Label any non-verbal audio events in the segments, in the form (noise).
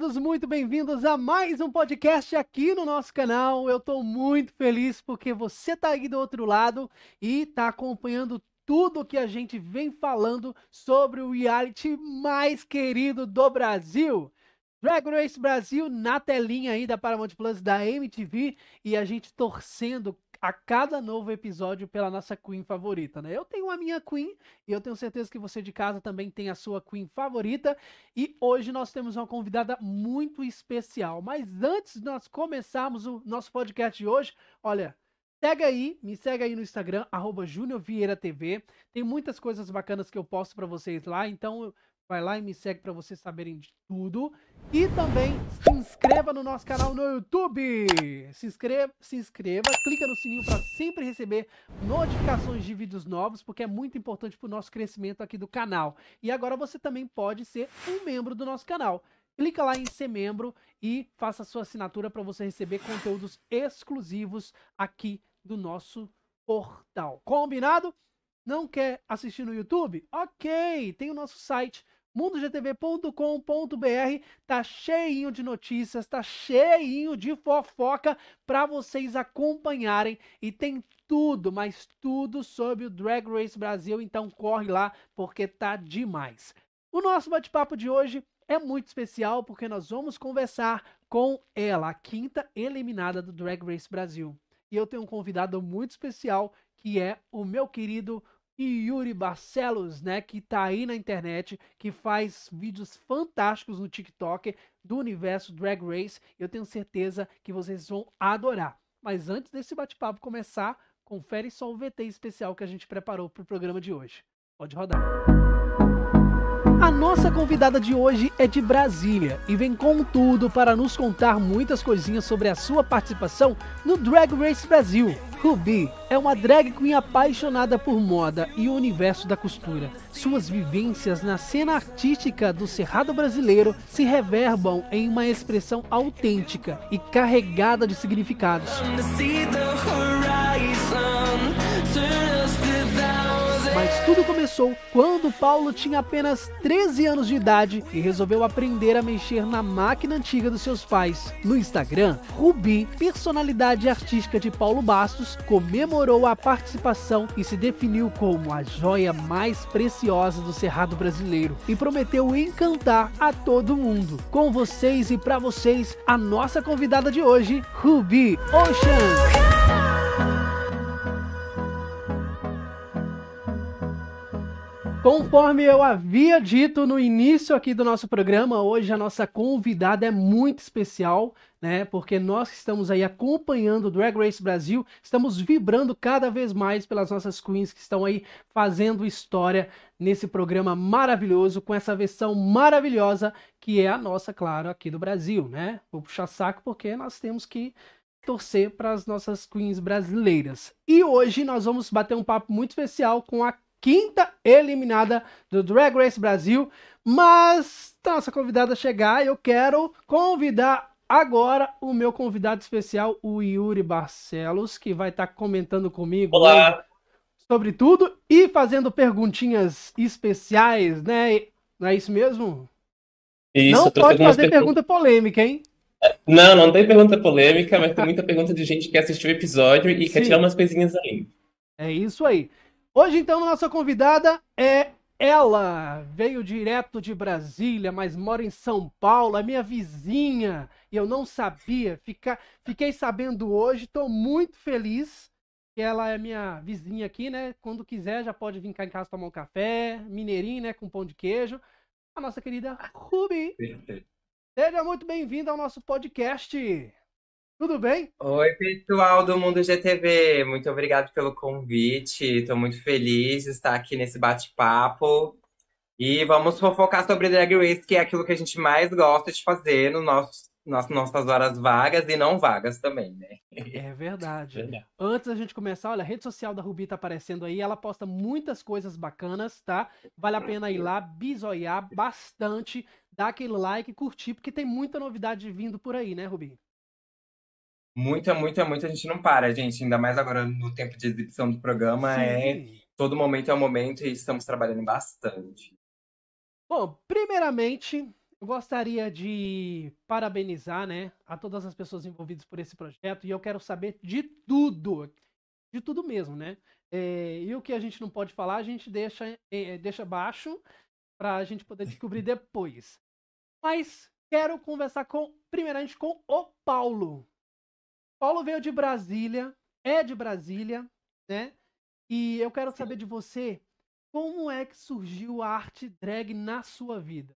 todos muito bem-vindos a mais um podcast aqui no nosso canal. Eu estou muito feliz porque você está aí do outro lado e está acompanhando tudo que a gente vem falando sobre o reality mais querido do Brasil. Drag Race Brasil na telinha aí da Paramount Plus da MTV e a gente torcendo a cada novo episódio pela nossa Queen favorita, né? Eu tenho a minha Queen e eu tenho certeza que você de casa também tem a sua Queen favorita. E hoje nós temos uma convidada muito especial. Mas antes de nós começarmos o nosso podcast de hoje, olha, Segue aí, me segue aí no Instagram, arroba TV. Tem muitas coisas bacanas que eu posto para vocês lá, então vai lá e me segue para vocês saberem de tudo. E também se inscreva no nosso canal no YouTube. Se inscreva, se inscreva, clica no sininho para sempre receber notificações de vídeos novos, porque é muito importante para o nosso crescimento aqui do canal. E agora você também pode ser um membro do nosso canal. Clica lá em ser membro e faça a sua assinatura para você receber conteúdos exclusivos aqui do nosso portal. Combinado? Não quer assistir no YouTube? Ok, tem o nosso site mundogtv.com.br tá cheinho de notícias, tá cheinho de fofoca para vocês acompanharem e tem tudo, mas tudo sobre o Drag Race Brasil, então corre lá porque tá demais. O nosso bate-papo de hoje é muito especial porque nós vamos conversar com ela, a quinta eliminada do Drag Race Brasil. E eu tenho um convidado muito especial que é o meu querido e Yuri Barcelos, né, que tá aí na internet, que faz vídeos fantásticos no TikTok do universo Drag Race. Eu tenho certeza que vocês vão adorar. Mas antes desse bate-papo começar, confere só o VT especial que a gente preparou para o programa de hoje. Pode rodar. A nossa convidada de hoje é de Brasília e vem com tudo para nos contar muitas coisinhas sobre a sua participação no Drag Race Brasil. Ruby é uma drag queen apaixonada por moda e o universo da costura. Suas vivências na cena artística do Cerrado brasileiro se reverbam em uma expressão autêntica e carregada de significados. tudo começou quando Paulo tinha apenas 13 anos de idade e resolveu aprender a mexer na máquina antiga dos seus pais. No Instagram, Rubi, personalidade artística de Paulo Bastos, comemorou a participação e se definiu como a joia mais preciosa do Cerrado brasileiro e prometeu encantar a todo mundo. Com vocês e para vocês, a nossa convidada de hoje, Rubi Ocean. Conforme eu havia dito no início aqui do nosso programa, hoje a nossa convidada é muito especial, né? Porque nós que estamos aí acompanhando o Drag Race Brasil, estamos vibrando cada vez mais pelas nossas queens que estão aí fazendo história nesse programa maravilhoso, com essa versão maravilhosa que é a nossa, claro, aqui do Brasil, né? Vou puxar saco porque nós temos que torcer para as nossas queens brasileiras. E hoje nós vamos bater um papo muito especial com a quinta eliminada do Drag Race Brasil. Mas tá nossa convidada chegar, eu quero convidar agora o meu convidado especial, o Yuri Barcelos, que vai estar tá comentando comigo. Olá. sobre tudo e fazendo perguntinhas especiais, né? Não é isso mesmo? Isso, não pode fazer pergunta polêmica, hein? Não, não tem pergunta polêmica, mas tem muita pergunta de gente que assistiu o episódio e Sim. quer tirar umas coisinhas aí. É isso aí. Hoje, então, nossa convidada é ela. Veio direto de Brasília, mas mora em São Paulo, é minha vizinha. E eu não sabia. Fica... Fiquei sabendo hoje, estou muito feliz que ela é minha vizinha aqui, né? Quando quiser, já pode vir cá em casa tomar um café, mineirinho, né? Com pão de queijo. A nossa querida Ruby Perfeito. Seja muito bem-vinda ao nosso podcast. Tudo bem? Oi, pessoal do Mundo GTV. Muito obrigado pelo convite. Estou muito feliz de estar aqui nesse bate-papo. E vamos fofocar sobre Drag Race, que é aquilo que a gente mais gosta de fazer no nosso nas nossas horas vagas e não vagas também, né? É verdade. Antes da gente começar, olha, a rede social da Rubi tá aparecendo aí, ela posta muitas coisas bacanas, tá? Vale a pena ir lá, bisoiar bastante, dar aquele like, curtir, porque tem muita novidade vindo por aí, né, Rubi? Muita, muita, muita, a gente não para, gente. Ainda mais agora no tempo de exibição do programa, é todo momento é um momento e estamos trabalhando bastante. Bom, primeiramente, eu gostaria de parabenizar, né, a todas as pessoas envolvidas por esse projeto e eu quero saber de tudo, de tudo mesmo, né? É, e o que a gente não pode falar, a gente deixa, é, é deixa baixo para a gente poder descobrir (laughs) depois. Mas quero conversar com, primeiramente, com o Paulo. Paulo veio de Brasília, é de Brasília, né? E eu quero Sim. saber de você como é que surgiu a arte drag na sua vida.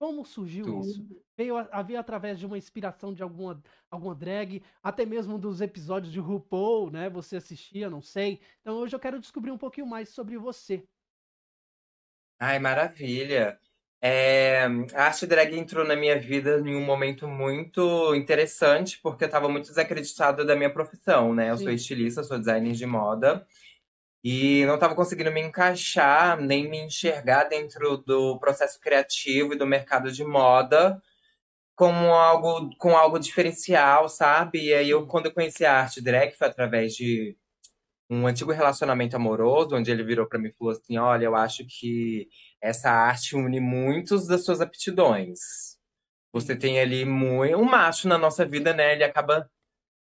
Como surgiu Tudo. isso? Veio a, através de uma inspiração de alguma, alguma drag, até mesmo dos episódios de RuPaul, né? Você assistia, não sei. Então hoje eu quero descobrir um pouquinho mais sobre você. Ai, maravilha! É, a arte drag entrou na minha vida em um momento muito interessante, porque eu estava muito desacreditada da minha profissão, né? Eu Sim. sou estilista, sou designer de moda, e não estava conseguindo me encaixar, nem me enxergar dentro do processo criativo e do mercado de moda como algo, com algo diferencial, sabe? E aí, eu, quando eu conheci a arte drag, foi através de um antigo relacionamento amoroso, onde ele virou para mim e falou assim: Olha, eu acho que essa arte une muitos das suas aptidões. Você tem ali muito, um macho na nossa vida, né? Ele acaba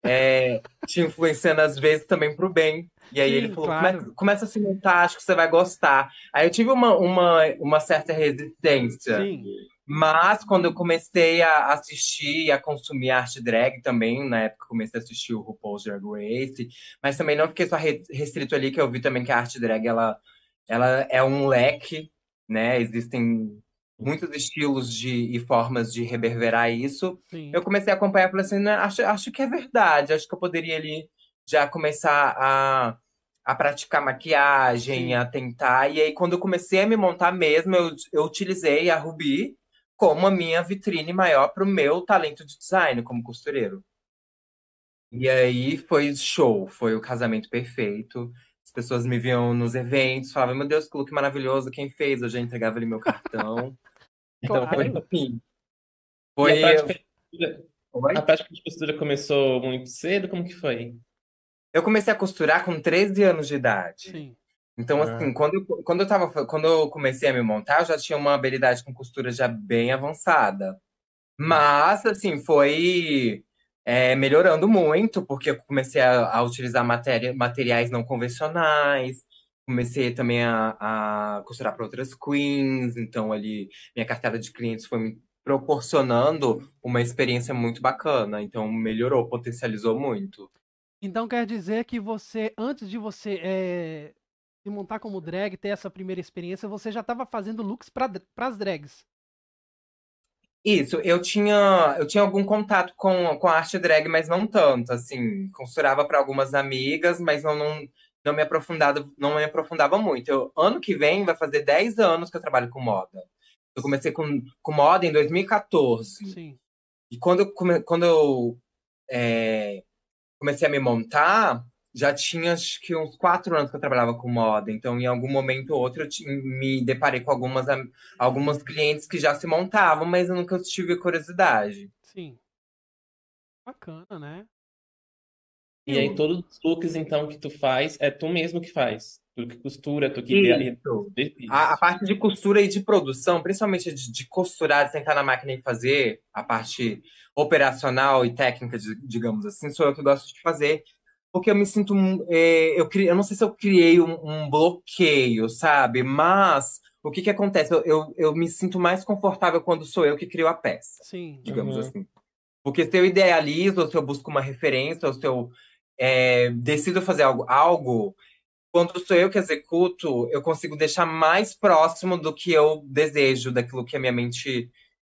é, te influenciando às vezes também pro bem. E aí Sim, ele falou, claro. Come, começa a se montar, acho que você vai gostar. Aí eu tive uma, uma, uma certa resistência. Sim. Mas quando eu comecei a assistir e a consumir arte drag também, na época comecei a assistir o RuPaul's Drag Race, mas também não fiquei só restrito ali, que eu vi também que a arte drag, ela, ela é um leque né? Existem muitos estilos de, e formas de reverberar isso. Sim. Eu comecei a acompanhar e falei assim, né, acho, acho que é verdade, acho que eu poderia ali já começar a, a praticar maquiagem, Sim. a tentar. E aí, quando eu comecei a me montar mesmo, eu, eu utilizei a Rubi como a minha vitrine maior para o meu talento de design como costureiro. E aí foi show, foi o casamento perfeito. As pessoas me viam nos eventos, falavam, meu Deus, que look maravilhoso, quem fez? Eu já entregava ali meu cartão. (laughs) então claro. Assim. foi assim. Foi. E a prática, de... costura começou muito cedo? Como que foi? Eu comecei a costurar com 13 anos de idade. Sim. Então, ah. assim, quando eu, quando, eu tava, quando eu comecei a me montar, eu já tinha uma habilidade com costura já bem avançada. Hum. Mas, assim, foi é, melhorando muito, porque eu comecei a, a utilizar matéria, materiais não convencionais, comecei também a, a costurar para outras queens, então ali minha carteira de clientes foi me proporcionando uma experiência muito bacana, então melhorou, potencializou muito. Então quer dizer que você, antes de você é, se montar como drag, ter essa primeira experiência, você já estava fazendo looks para as drags? Isso, eu tinha, eu tinha algum contato com, com a arte drag, mas não tanto, assim, costurava para algumas amigas, mas não, não, não me aprofundava, não me aprofundava muito. Eu, ano que vem vai fazer 10 anos que eu trabalho com moda. Eu comecei com, com moda em 2014. Sim. E quando eu, quando eu é, comecei a me montar, já tinha acho que uns quatro anos que eu trabalhava com moda, então em algum momento ou outro eu me deparei com algumas, algumas clientes que já se montavam, mas eu nunca tive curiosidade. Sim. Bacana, né? E aí todos os looks, então, que tu faz, é tu mesmo que faz. Tu que costura, tu que... Isso. A, a parte de costura e de produção, principalmente de, de costurar, de sentar na máquina e fazer a parte operacional e técnica, de, digamos assim, sou eu que gosto de fazer porque eu me sinto. É, eu, eu não sei se eu criei um, um, bloqueio, sabe? Mas o que, que acontece? Eu, eu, eu, me sinto mais confortável quando sou eu que crio a peça. Sim. Digamos uhum. assim. Porque se eu idealizo, ou se eu busco uma referência, ou se eu é, decido fazer algo, algo, quando sou eu que executo, eu consigo deixar mais próximo do que eu desejo, daquilo que a minha mente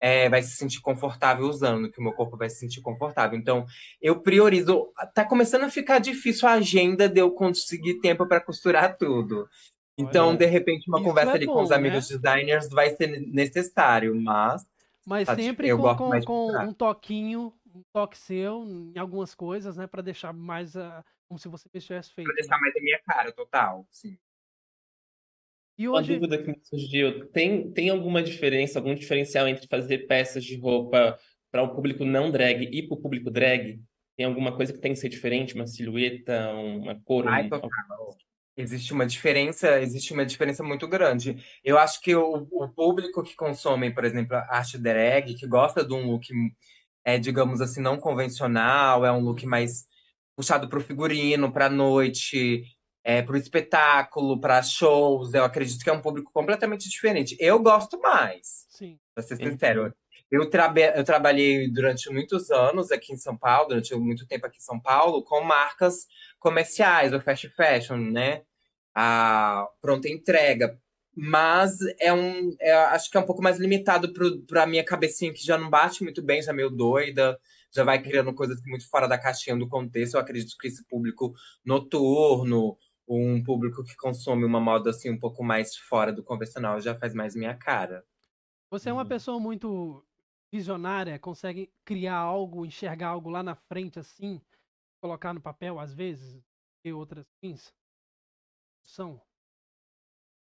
é, vai se sentir confortável usando, que o meu corpo vai se sentir confortável. Então, eu priorizo. Tá começando a ficar difícil a agenda de eu conseguir tempo para costurar tudo. Então, Olha, de repente, uma conversa é ali bom, com os né? amigos né? designers vai ser necessário, mas. Mas tá, sempre com, gosto mais com um toquinho, um toque seu em algumas coisas, né? para deixar mais. Uh, como se você tivesse feito. Pra deixar né? mais a minha cara, total, sim. E hoje... Uma dúvida que me surgiu, tem, tem alguma diferença, algum diferencial entre fazer peças de roupa para o público não drag e para o público drag? Tem alguma coisa que tem que ser diferente? Uma silhueta, uma cor? Ai, um... Existe uma diferença, existe uma diferença muito grande. Eu acho que o, o público que consome, por exemplo, a arte drag, que gosta de um look, é, digamos assim, não convencional, é um look mais puxado para o figurino, para a noite, é, para o espetáculo, para shows. Eu acredito que é um público completamente diferente. Eu gosto mais. Sim. Pra ser sincero. Eu, eu trabalhei durante muitos anos aqui em São Paulo, durante muito tempo aqui em São Paulo, com marcas comerciais, o fast fashion, né? A pronta entrega. Mas é um. É, acho que é um pouco mais limitado para a minha cabecinha, que já não bate muito bem, já é meio doida já vai criando coisas muito fora da caixinha do contexto. Eu acredito que esse público noturno, um público que consome uma moda assim um pouco mais fora do convencional já faz mais minha cara. Você é uma uhum. pessoa muito visionária, consegue criar algo, enxergar algo lá na frente assim, colocar no papel às vezes e outras fins. São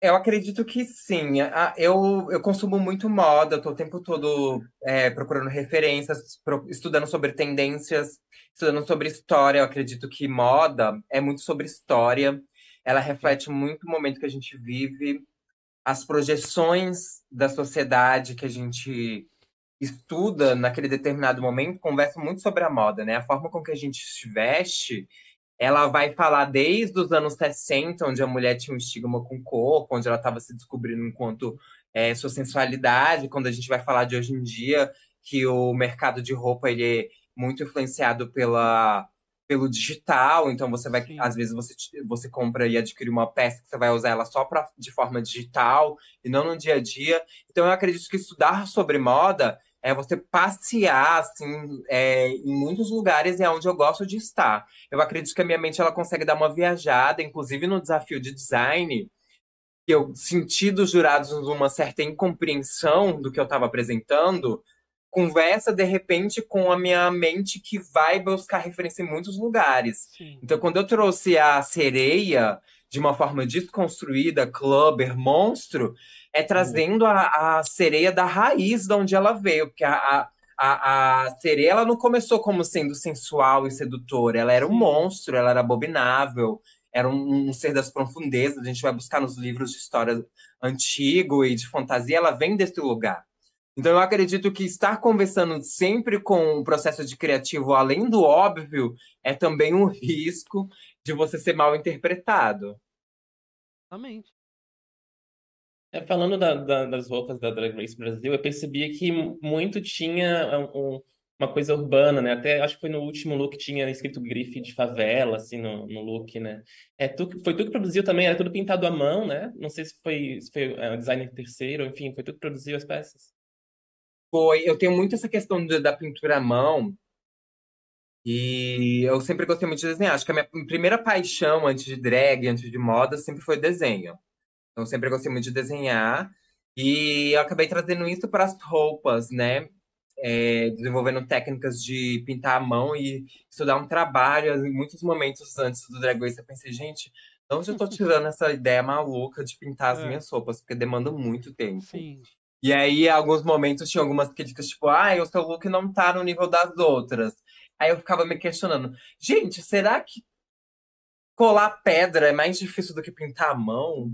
eu acredito que sim. Eu, eu consumo muito moda, estou o tempo todo é, procurando referências, estudando sobre tendências, estudando sobre história. Eu acredito que moda é muito sobre história. Ela reflete muito o momento que a gente vive, as projeções da sociedade que a gente estuda naquele determinado momento, conversa muito sobre a moda, né? A forma com que a gente se veste ela vai falar desde os anos 60, onde a mulher tinha um estigma com o corpo, onde ela estava se descobrindo enquanto é, sua sensualidade, quando a gente vai falar de hoje em dia, que o mercado de roupa ele é muito influenciado pela, pelo digital, então você vai, Sim. às vezes você, você compra e adquire uma peça que você vai usar ela só pra, de forma digital e não no dia a dia. Então eu acredito que estudar sobre moda é você passear assim é, em muitos lugares é onde eu gosto de estar. Eu acredito que a minha mente ela consegue dar uma viajada, inclusive no desafio de design. Eu senti dos jurados uma certa incompreensão do que eu estava apresentando. Conversa de repente com a minha mente que vai buscar referência em muitos lugares. Sim. Então, quando eu trouxe a sereia, de uma forma desconstruída, clubber, monstro, é trazendo a, a sereia da raiz de onde ela veio, porque a, a a, a sereia ela não começou como sendo sensual e sedutora, ela era um monstro, ela era abominável, era um, um, ser das profundezas. A gente vai buscar nos livros de história antigo e de fantasia, ela vem desse lugar. Então eu acredito que estar conversando sempre com o processo de criativo, além do óbvio, é também um risco, de você ser mal interpretado. Exatamente. É, falando da, da, das roupas da Drag Race Brasil, eu percebia que muito tinha é, um, uma coisa urbana, né? Até acho que foi no último look tinha escrito grife de favela, assim, no, no look, né? É, tu, foi tudo que produziu também, era tudo pintado à mão, né? Não sei se foi, se foi é, designer terceiro, enfim, foi tudo que produziu as peças. Foi, eu tenho muito essa questão da pintura à mão, e eu sempre gostei muito de desenhar. Acho que a minha primeira paixão antes de drag, antes de moda, sempre foi desenho. Então, sempre gostei muito de desenhar. E eu acabei trazendo isso para as roupas, né? É, desenvolvendo técnicas de pintar a mão e estudar um trabalho. Em muitos momentos antes do Drag Race, eu pensei, gente, de onde eu estou tirando essa ideia maluca de pintar as é. minhas roupas? Porque demanda muito tempo. Sim. E aí, alguns momentos, tinha algumas críticas, tipo, ah, o seu look não está no nível das outras. Aí eu ficava me questionando, gente, será que colar pedra é mais difícil do que pintar a mão?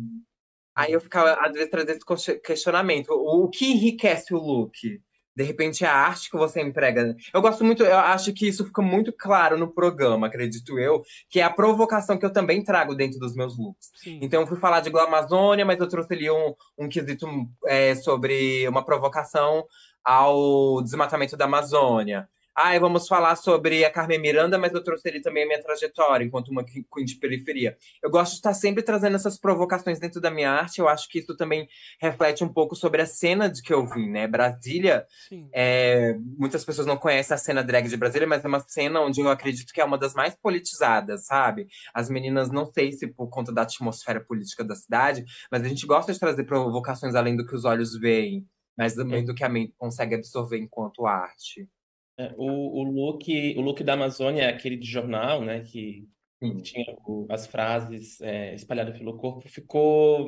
Aí eu ficava, às vezes, trazendo esse questionamento. O, o que enriquece o look? De repente, é a arte que você emprega. Eu gosto muito, eu acho que isso fica muito claro no programa, acredito eu, que é a provocação que eu também trago dentro dos meus looks. Sim. Então, eu fui falar de Glamazônia, mas eu trouxe ali um, um quesito é, sobre uma provocação ao desmatamento da Amazônia ai, ah, vamos falar sobre a Carmen Miranda, mas eu trouxe ali também a minha trajetória enquanto uma queen de periferia. Eu gosto de estar sempre trazendo essas provocações dentro da minha arte, eu acho que isso também reflete um pouco sobre a cena de que eu vim, né? Brasília, é, muitas pessoas não conhecem a cena drag de Brasília, mas é uma cena onde eu acredito que é uma das mais politizadas, sabe? As meninas, não sei se por conta da atmosfera política da cidade, mas a gente gosta de trazer provocações além do que os olhos veem, mas também é. do que a mente consegue absorver enquanto arte. É, o, o, look, o look da Amazônia é aquele de jornal, né? Que Sim. tinha o, as frases é, espalhadas pelo corpo. Ficou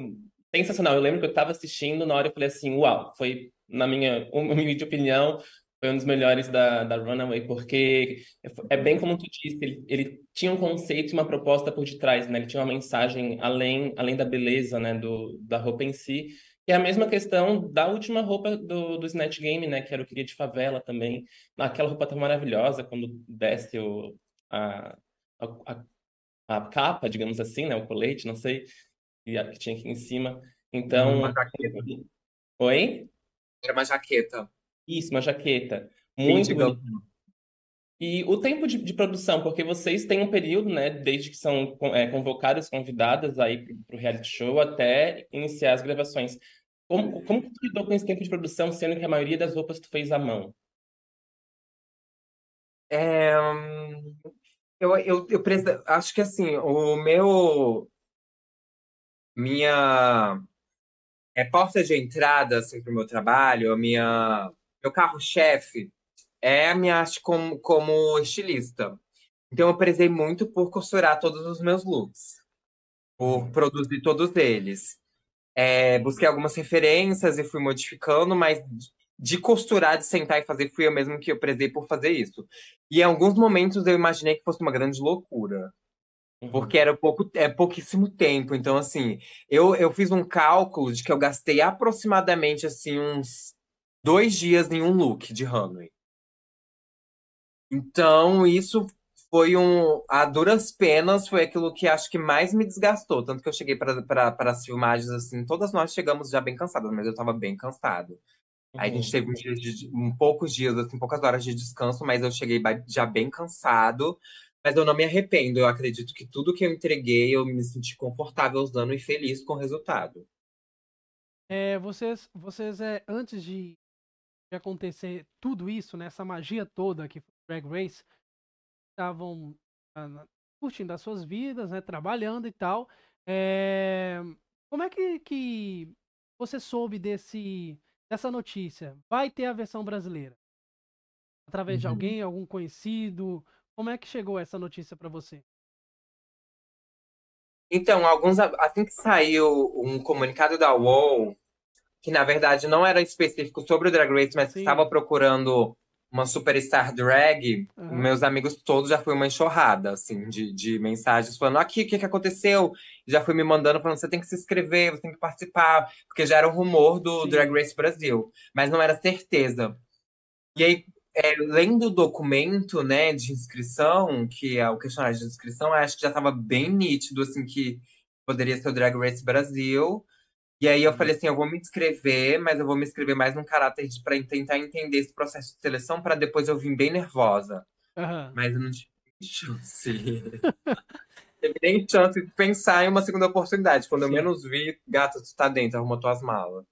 sensacional. Eu lembro que eu estava assistindo, na hora eu falei assim, uau, foi, na minha humilde (laughs) opinião, foi um dos melhores da, da Runaway, porque é bem como tu disse, ele, ele tinha um conceito e uma proposta por detrás, né? Ele tinha uma mensagem além, além da beleza, né, do, da roupa em si, e é a mesma questão da última roupa do, do Snatch Game, né? Que era o Queria de Favela também. Aquela roupa tão maravilhosa, quando desce o, a, a, a, capa, digamos assim, né? O colete, não sei, e a, que tinha aqui em cima. Então... Uma jaqueta. Oi? Era uma jaqueta. Isso, uma jaqueta. Muito Sim, E o tempo de, de, produção, porque vocês têm um período, né, desde que são é, convocadas, convidadas aí para o reality show até iniciar as gravações. Como, como tu lidou com esse tempo de produção, sendo que a maioria das roupas tu fez à mão? É, eu, eu, eu acho que assim, o meu. Minha. É porta de entrada assim, para o meu trabalho, a minha, meu carro-chefe é a minha arte como, como estilista. Então, eu prezei muito por costurar todos os meus looks, por produzir todos eles. É, busquei algumas referências e fui modificando, mas de costurar, de sentar e fazer, fui eu mesmo que eu prezei por fazer isso. E em alguns momentos eu imaginei que fosse uma grande loucura. Uhum. Porque era pouco, é pouquíssimo tempo. Então, assim, eu, eu fiz um cálculo de que eu gastei aproximadamente assim, uns dois dias em um look de runway. Então, isso foi um. A duras penas foi aquilo que acho que mais me desgastou. Tanto que eu cheguei para as filmagens, assim, todas nós chegamos já bem cansadas, mas eu estava bem cansado. Aí a gente uhum. teve um, dia de, um poucos dias, assim, poucas horas de descanso, mas eu cheguei já bem cansado. Mas eu não me arrependo. Eu acredito que tudo que eu entreguei, eu me senti confortável usando e feliz com o resultado. É, vocês, vocês é, antes de, de acontecer tudo isso, né, essa magia toda que foi Drag Race, estavam ah, curtindo as suas vidas, né, trabalhando e tal. É... Como é que, que você soube desse, dessa notícia? Vai ter a versão brasileira? Através uhum. de alguém, algum conhecido? Como é que chegou essa notícia para você? Então, alguns assim que saiu um comunicado da UOL, que na verdade não era específico sobre o Drag Race, mas estava procurando uma superstar drag, uhum. meus amigos todos já foi uma enxurrada, assim, de, de mensagens falando: aqui, o que, que aconteceu? Já foi me mandando falando: você tem que se inscrever, você tem que participar, porque já era um rumor do Sim. Drag Race Brasil, mas não era certeza. E aí, é, lendo o documento, né, de inscrição, que é o questionário de inscrição, acho que já estava bem nítido, assim, que poderia ser o Drag Race Brasil. E aí eu falei uhum. assim, eu vou me inscrever, mas eu vou me inscrever mais num caráter de para tentar entender esse processo de seleção para depois eu vim bem nervosa. Uhum. Mas eu não tive chance. (laughs) Teve nem chance de pensar em uma segunda oportunidade. Quando Sim. eu menos vi, gata, tu tá dentro, arrumou tuas malas.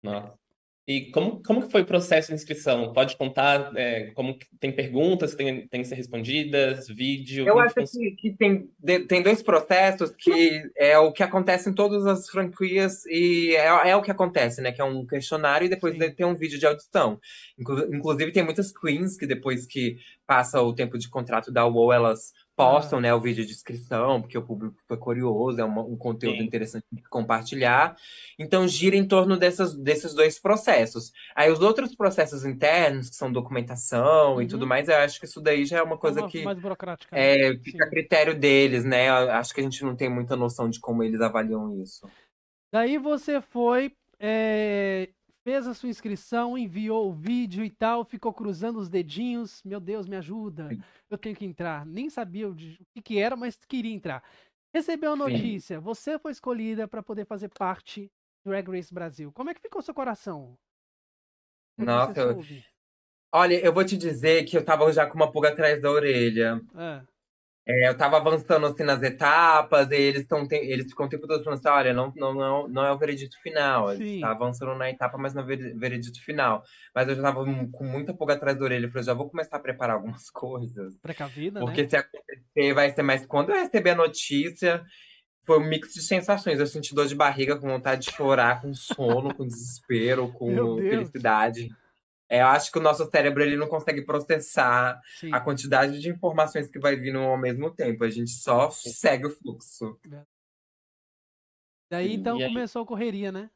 Não. E como, como que foi o processo de inscrição? Pode contar é, como tem perguntas tem, tem que ser respondidas, vídeo? Eu acho que, que tem, de, tem dois processos que é o que acontece em todas as franquias e é, é o que acontece, né? Que é um questionário e depois tem um vídeo de audição. Inclusive, tem muitas queens que depois que passa o tempo de contrato da UOL, elas postam, né, o vídeo de inscrição, porque o público foi curioso, é uma, um conteúdo Sim. interessante de compartilhar. Então gira em torno dessas, desses dois processos. Aí os outros processos internos, que são documentação uhum. e tudo uhum. mais, eu acho que isso daí já é uma é coisa uma, que mais burocrática, né? é, fica a critério deles, né? Eu acho que a gente não tem muita noção de como eles avaliam isso. Daí você foi é, fez a sua inscrição, enviou o vídeo e tal, ficou cruzando os dedinhos. Meu Deus, me ajuda. Eu tenho que entrar. Nem sabia o que, que era, mas queria entrar. Recebeu a notícia. Sim. Você foi escolhida para poder fazer parte do Drag Race Brasil. Como é que ficou seu coração? Como Nossa, eu... olha, eu vou te dizer que eu tava já com uma pulga atrás da orelha. É. É, eu tava avançando assim nas etapas, e eles estão eles ficam o tempo todo falando assim: olha, não, não, não, é não é o veredito final. A gente tá avançando na etapa, mas não é o veredito final. Mas eu já tava com muita pulga atrás da orelha. Eu falei, já vou começar a preparar (laughs) algumas coisas. Precavida, né? porque né? se acontecer, vai ser mais. Quando eu receber a notícia, foi um mix de sensações. Eu senti dor de barriga, com vontade de chorar, com sono, com desespero, (laughs) com felicidade. É, eu acho que o nosso cérebro ele não consegue processar Sim. a quantidade de informações que vai vindo ao mesmo tempo. A gente só segue o fluxo. É. Daí então aí... começou a correria, né?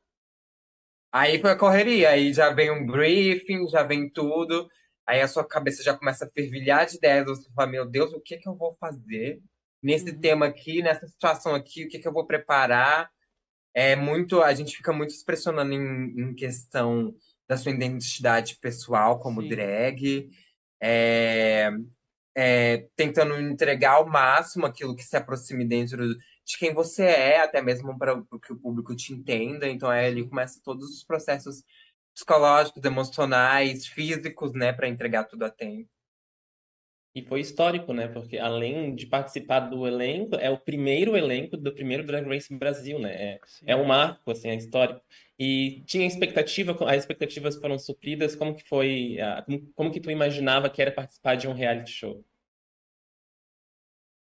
Aí foi a correria, aí já vem um briefing, já vem tudo. Aí a sua cabeça já começa a fervilhar de ideias. Você fala, meu Deus, o que, que eu vou fazer nesse uhum. tema aqui, nessa situação aqui? O que, que eu vou preparar? É muito, a gente fica muito se pressionando em, em questão da sua identidade pessoal como Sim. drag, é, é, tentando entregar ao máximo aquilo que se aproxime dentro de quem você é, até mesmo para que o público te entenda. Então, é, ele começa todos os processos psicológicos, emocionais, físicos, né, para entregar tudo a tempo. E foi histórico, né? Porque além de participar do elenco, é o primeiro elenco do primeiro Drag Race Brasil, né? É, é um marco, assim, é histórico. E tinha expectativa, as expectativas foram supridas, como que foi, como que tu imaginava que era participar de um reality show?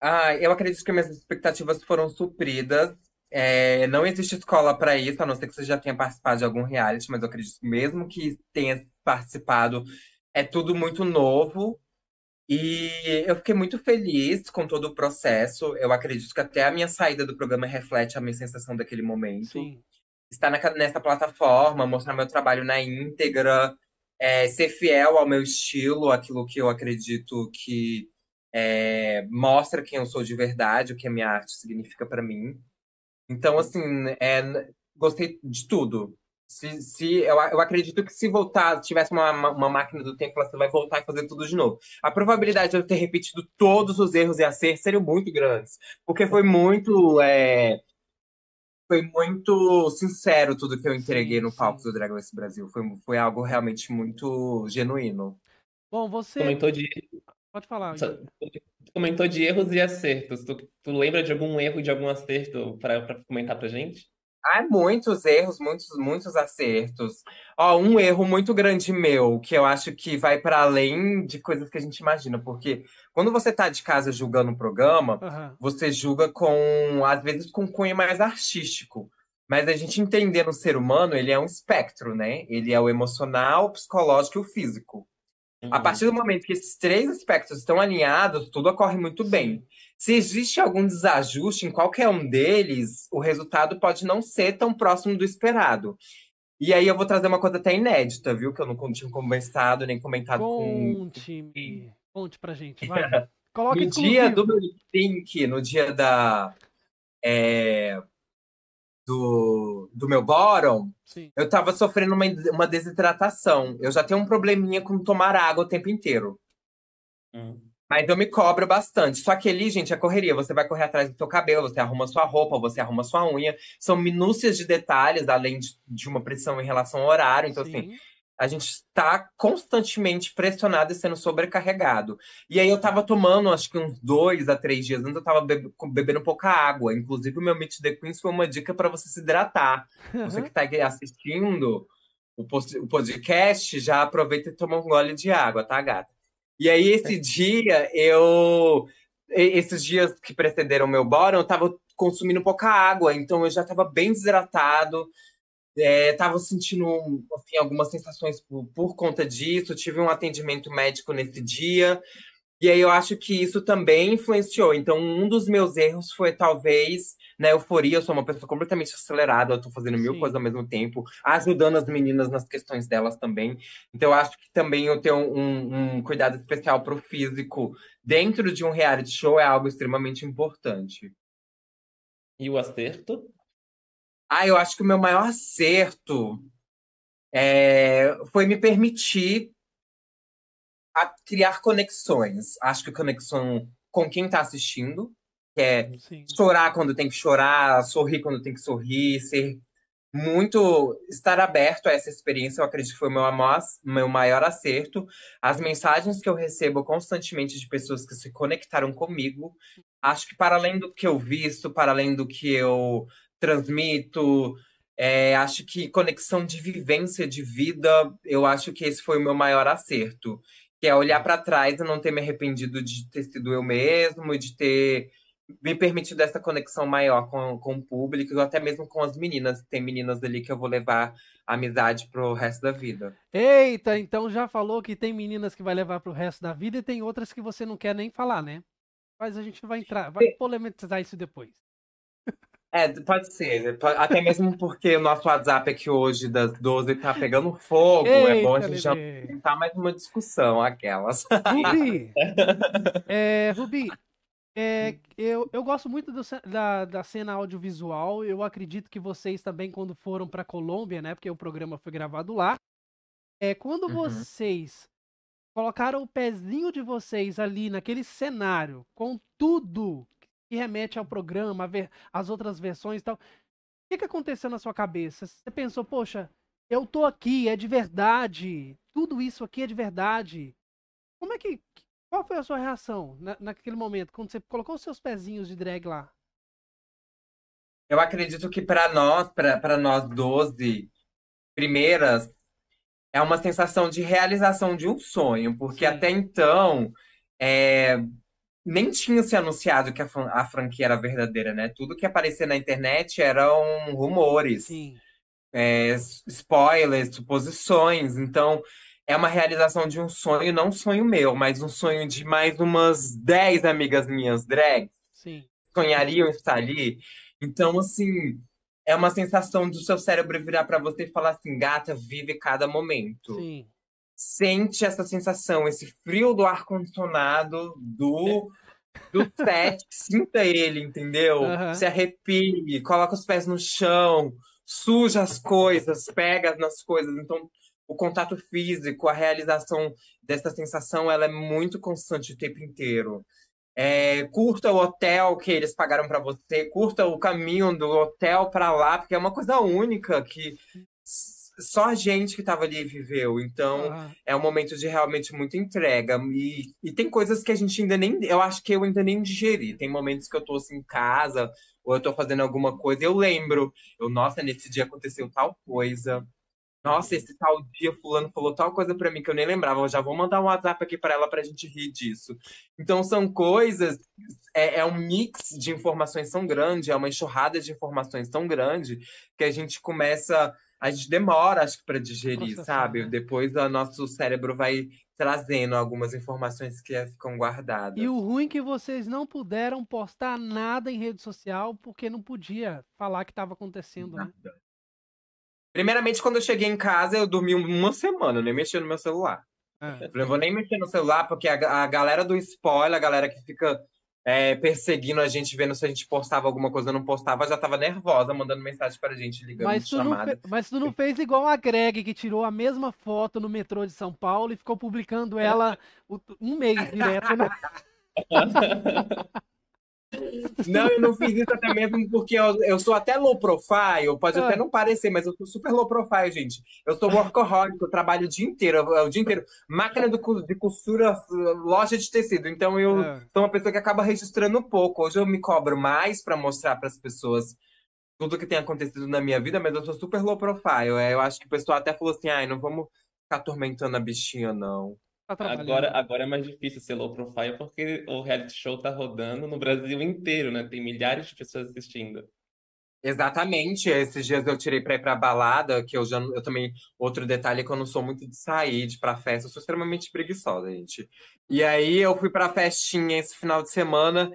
Ah, eu acredito que minhas expectativas foram supridas. É, não existe escola para isso, a não ser que você já tenha participado de algum reality, mas eu acredito que mesmo que tenha participado, é tudo muito novo. E eu fiquei muito feliz com todo o processo. Eu acredito que até a minha saída do programa reflete a minha sensação daquele momento. Sim estar na, nessa plataforma, mostrar meu trabalho na íntegra, é, ser fiel ao meu estilo, aquilo que eu acredito que é, mostra quem eu sou de verdade, o que a minha arte significa para mim. Então, assim, é, gostei de tudo. Se, se eu, eu, acredito que se voltar, se tivesse uma, uma, máquina do tempo, você vai voltar e fazer tudo de novo. A probabilidade de eu ter repetido todos os erros e acertos seriam muito grandes, porque foi muito é, foi muito sincero tudo que eu entreguei sim, no palco do Drag Race Brasil. Foi, foi algo realmente muito genuíno. Bom, você. Comentou de. Pode falar. Só... Comentou de erros e acertos. Tu, tu lembra de algum erro e de algum acerto para comentar pra gente? Há muitos erros, muitos, muitos acertos. Ó, um erro muito grande meu, que eu acho que vai para além de coisas que a gente imagina, porque quando você tá de casa julgando um programa, uhum. você julga com, às vezes, com cunho mais artístico. Mas a gente entender o ser humano, ele é um espectro, né? Ele é o emocional, o psicológico e o físico. A uhum. partir do momento que esses três aspectos estão alinhados, tudo ocorre muito bem. Se existe algum desajuste em qualquer um deles, o resultado pode não ser tão próximo do esperado. E aí eu vou trazer uma coisa até inédita, viu? Que eu não tinha conversado nem comentado Conte, com. Conte, para pra gente, vai. Coloca no dia do Blink, no dia da. É, do, do meu bórum, eu tava sofrendo uma, uma desidratação. Eu já tenho um probleminha com tomar água o tempo inteiro. Hum. Mas eu me cobro bastante. Só que ali, gente, é correria. Você vai correr atrás do seu cabelo, você arruma sua roupa, você arruma sua unha. São minúcias de detalhes, além de, de uma pressão em relação ao horário. Então, assim, Sim. assim, a gente está constantemente pressionado e sendo sobrecarregado. E aí eu estava tomando, acho que uns dois a três dias antes, eu estava bebendo pouca água. Inclusive, o meu Meet the Queens foi uma dica para você se hidratar. Uhum. Você que está assistindo o, o podcast, já aproveita e toma um gole de água, tá, gata? E aí, esse dia, eu. Esses dias que precederam o meu bórum, eu estava consumindo pouca água, então eu já estava bem desidratado Estava é, sentindo assim, algumas sensações por, por conta disso, tive um atendimento médico nesse dia, e aí eu acho que isso também influenciou. Então, um dos meus erros foi talvez na né, euforia, eu sou uma pessoa completamente acelerada, eu tô fazendo mil Sim. coisas ao mesmo tempo, ajudando as meninas nas questões delas também. Então, eu acho que também eu tenho um, um cuidado especial pro físico dentro de um reality show é algo extremamente importante. E o acerto? Ah, eu acho que o meu maior acerto é, foi me permitir criar conexões. Acho que conexão com quem está assistindo, que é Sim. chorar quando tem que chorar, sorrir quando tem que sorrir, ser muito estar aberto a essa experiência, eu acredito que foi o meu, meu maior acerto. As mensagens que eu recebo constantemente de pessoas que se conectaram comigo, acho que para além do que eu visto, para além do que eu transmito. É, acho que conexão de vivência, de vida, eu acho que esse foi o meu maior acerto. Que é olhar para trás e não ter me arrependido de ter sido eu mesmo, de ter me permitido essa conexão maior com, com o público, até mesmo com as meninas. Tem meninas ali que eu vou levar amizade pro resto da vida. Eita, então já falou que tem meninas que vai levar pro resto da vida e tem outras que você não quer nem falar, né? Mas a gente vai entrar, vai polemizar isso depois. É, pode ser. Até mesmo porque o nosso WhatsApp aqui hoje, das 12, tá pegando fogo. Eita, é bom a gente já tentar mais uma discussão, aquelas. Rubi, (laughs) é, Rubi é, eu, eu gosto muito do, da, da cena audiovisual. Eu acredito que vocês também, quando foram pra Colômbia, né? Porque o programa foi gravado lá. É, quando uhum. vocês colocaram o pezinho de vocês ali naquele cenário, com tudo que remete ao programa, as outras versões e tal. O que, que aconteceu na sua cabeça? Você pensou, poxa, eu tô aqui, é de verdade, tudo isso aqui é de verdade. Como é que. Qual foi a sua reação na, naquele momento, quando você colocou os seus pezinhos de drag lá? Eu acredito que para nós, para nós 12 primeiras, é uma sensação de realização de um sonho, porque Sim. até então é, nem tinha se anunciado que a, a, franquia era verdadeira, né? Tudo que aparecia na internet eram rumores, é, spoilers, suposições. Então, é uma realização de um sonho, não um sonho meu, mas um sonho de mais umas 10 amigas minhas drag. Sim. Sonhariam estar ali. Então, assim, é uma sensação do seu cérebro virar para você e falar assim: gata, vive cada momento. Sim sente essa sensação, esse frio do ar-condicionado, do, é. do set, (laughs) sinta ele, entendeu? Uhum. Se arrepie, coloca os pés no chão, suja as coisas, pega nas coisas. Então, o contato físico, a realização dessa sensação, ela é muito constante o tempo inteiro. É, curta o hotel que eles pagaram para você, curta o caminho do hotel para lá, porque é uma coisa única que só a gente que estava ali viveu. Então, é um momento de realmente muita entrega. E, e tem coisas que a gente ainda nem. Eu acho que eu ainda nem digeri. Tem momentos que eu tô assim em casa, ou eu tô fazendo alguma coisa, eu lembro. Eu, nossa, nesse dia aconteceu tal coisa. Nossa, esse tal dia fulano falou tal coisa para mim que eu nem lembrava. Eu já vou mandar um WhatsApp aqui para ela pra gente rir disso. Então são coisas, é, é, um mix de informações tão grande, é uma enxurrada de informações tão grande que a gente começa a gente demora, acho que, para digerir, Nossa, sabe? Né? Depois o nosso cérebro vai trazendo algumas informações que é, ficam guardadas. E o ruim é que vocês não puderam postar nada em rede social porque não podia falar que estava acontecendo, né? nada. né? Primeiramente, quando eu cheguei em casa, eu dormi uma semana, nem mexi no meu celular. Ah. Eu falei, vou nem mexer no celular, porque a, a galera do spoiler, a galera que fica é, perseguindo a gente, vendo se a gente postava alguma coisa ou não postava, já tava nervosa, mandando mensagem pra gente, ligando mas tu chamada. Não, mas tu não fez igual a Greg, que tirou a mesma foto no metrô de São Paulo e ficou publicando ela um mês direto, né? (laughs) Não, eu não fiz isso até mesmo porque eu, eu sou até low profile, pode ah. até não parecer, mas eu sou super low profile, gente. Eu sou workaholic, eu trabalho o dia inteiro, o dia inteiro. Máquina do, de costura, loja de tecido. Então eu ah. sou uma pessoa que acaba registrando pouco. Hoje eu me cobro mais para mostrar para as pessoas tudo que tem acontecido na minha vida, mas eu sou super low profile. É, eu acho que o pessoal até falou assim, ai, não vamos ficar atormentando a bichinha, não. Tá agora, agora é mais difícil ser low profile porque o reality show tá rodando no Brasil inteiro, né? Tem milhares de pessoas assistindo. Exatamente. Esses dias eu tirei pra ir pra balada, que eu já eu também. Outro detalhe é que eu não sou muito de sair de pra festa, eu sou extremamente preguiçosa, gente. E aí eu fui pra festinha esse final de semana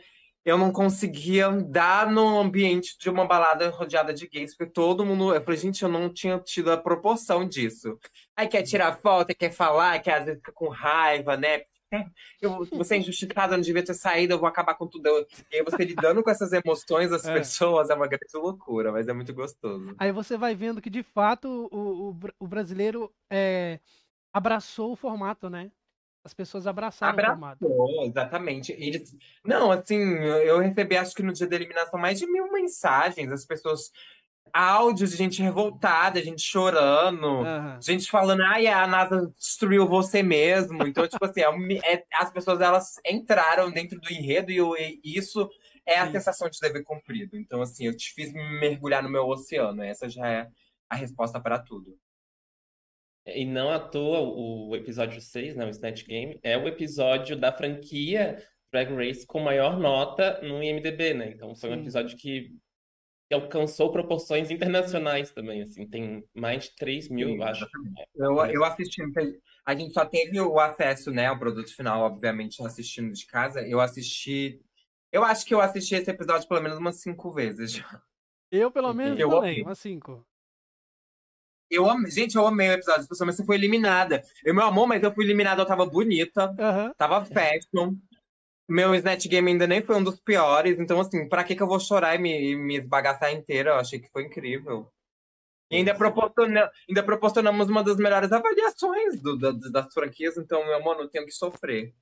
eu não conseguia andar no ambiente de uma balada rodeada de gays, porque todo mundo. Eu falei, gente, eu não tinha tido a proporção disso. Aí quer uhum. tirar foto, quer falar, quer às vezes fica com raiva, né? (laughs) Eu, você é injustificado, eu não devia ter saído, eu vou acabar com tudo. E aí você lidando com essas emoções das é. pessoas é uma grande loucura, mas é muito gostoso. Aí você vai vendo que, de fato, o, o, o brasileiro é, abraçou o formato, né? As pessoas abraçaram Abraçou, exatamente. Eles... Não, assim, eu recebi, acho que no dia da eliminação, mais de mil mensagens. As pessoas áudios de gente revoltada, gente chorando, uhum. gente falando, ai, a NASA destruiu você mesmo. Então, tipo assim, é, é, as pessoas elas entraram dentro do enredo e, eu, e isso é a Sim. sensação de dever cumprido. Então, assim, eu te fiz mergulhar no meu oceano. Essa já é a resposta para tudo. E não à toa o episódio 6, né, o Snatch Game, é o episódio da franquia Drag Race com maior nota no IMDb, né? Então foi Sim. um episódio que alcançou proporções internacionais também, assim, tem mais de 3 mil, Sim, eu acho. Eu, eu assisti, a gente só teve o acesso, né, ao produto final, obviamente, assistindo de casa. Eu assisti, eu acho que eu assisti esse episódio pelo menos umas cinco vezes já. Eu, pelo menos, eu também, umas cinco. Eu amei. Gente, eu amei o episódio, mas você foi eliminada. Eu, meu amor, mas eu fui eliminada, eu tava bonita, uhum. tava fashion. Meu Snatch Game ainda nem foi um dos piores. Então, assim, pra que, que eu vou chorar e me, me esbagaçar inteira? Eu achei que foi incrível. E ainda, proporciona, ainda proporcionamos uma das melhores avaliações do, das franquias, então, meu amor, não tenho que sofrer.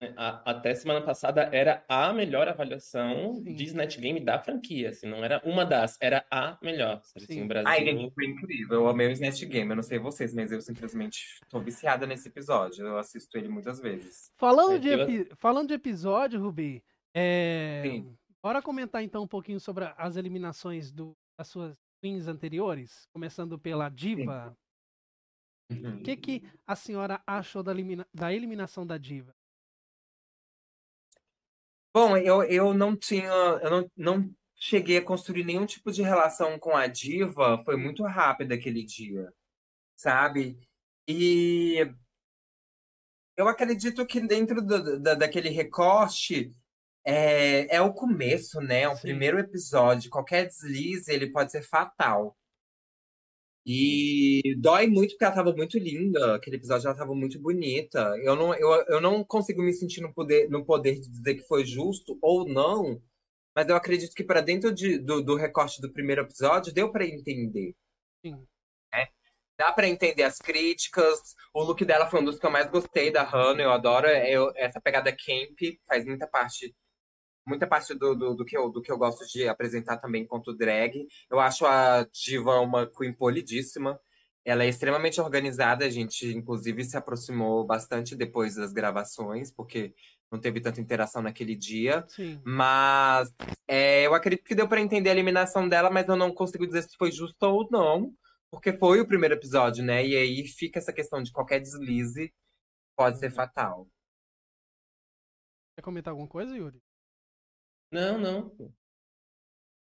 É, a, até semana passada era a melhor avaliação Sim. de Snatch Game da franquia, assim, não era uma das, era a melhor. Assim, o Brasil... Ai, ele foi incrível, eu amei o Snatch Game, eu não sei vocês, mas eu simplesmente tô viciada nesse episódio, eu assisto ele muitas vezes. Falando, é, de, epi... Falando de episódio, Rubi, é... bora comentar então um pouquinho sobre as eliminações do... das suas queens anteriores, começando pela Diva. O que, que uhum. a senhora achou da, elimina... da eliminação da Diva? Bom, eu, eu não tinha, eu não, não cheguei a construir nenhum tipo de relação com a diva, foi muito rápido aquele dia, sabe? E eu acredito que dentro do, da, daquele recorte é, é o começo, né? O Sim. primeiro episódio. Qualquer deslize, ele pode ser fatal. E dói muito porque ela tava muito linda, aquele episódio ela tava muito bonita. Eu não, eu, eu não consigo me sentir no poder, no poder de dizer que foi justo ou não, mas eu acredito que para dentro de, do, do, recorte do primeiro episódio deu para entender. Sim. É. Dá para entender as críticas. O look dela foi um dos que eu mais gostei da Hannah, eu adoro é, eu, essa pegada camp, faz muita parte muita parte do, do, do, que eu, do que eu gosto de apresentar também enquanto drag. Eu acho a Diva uma queen polidíssima. Ela é extremamente organizada, a gente inclusive se aproximou bastante depois das gravações, porque não teve tanta interação naquele dia. Sim. Mas é, eu acredito que deu para entender a eliminação dela, mas eu não consigo dizer se foi justo ou não, porque foi o primeiro episódio, né? E aí fica essa questão de qualquer deslize pode ser uhum. fatal. Quer comentar alguma coisa, Yuri? Não, não.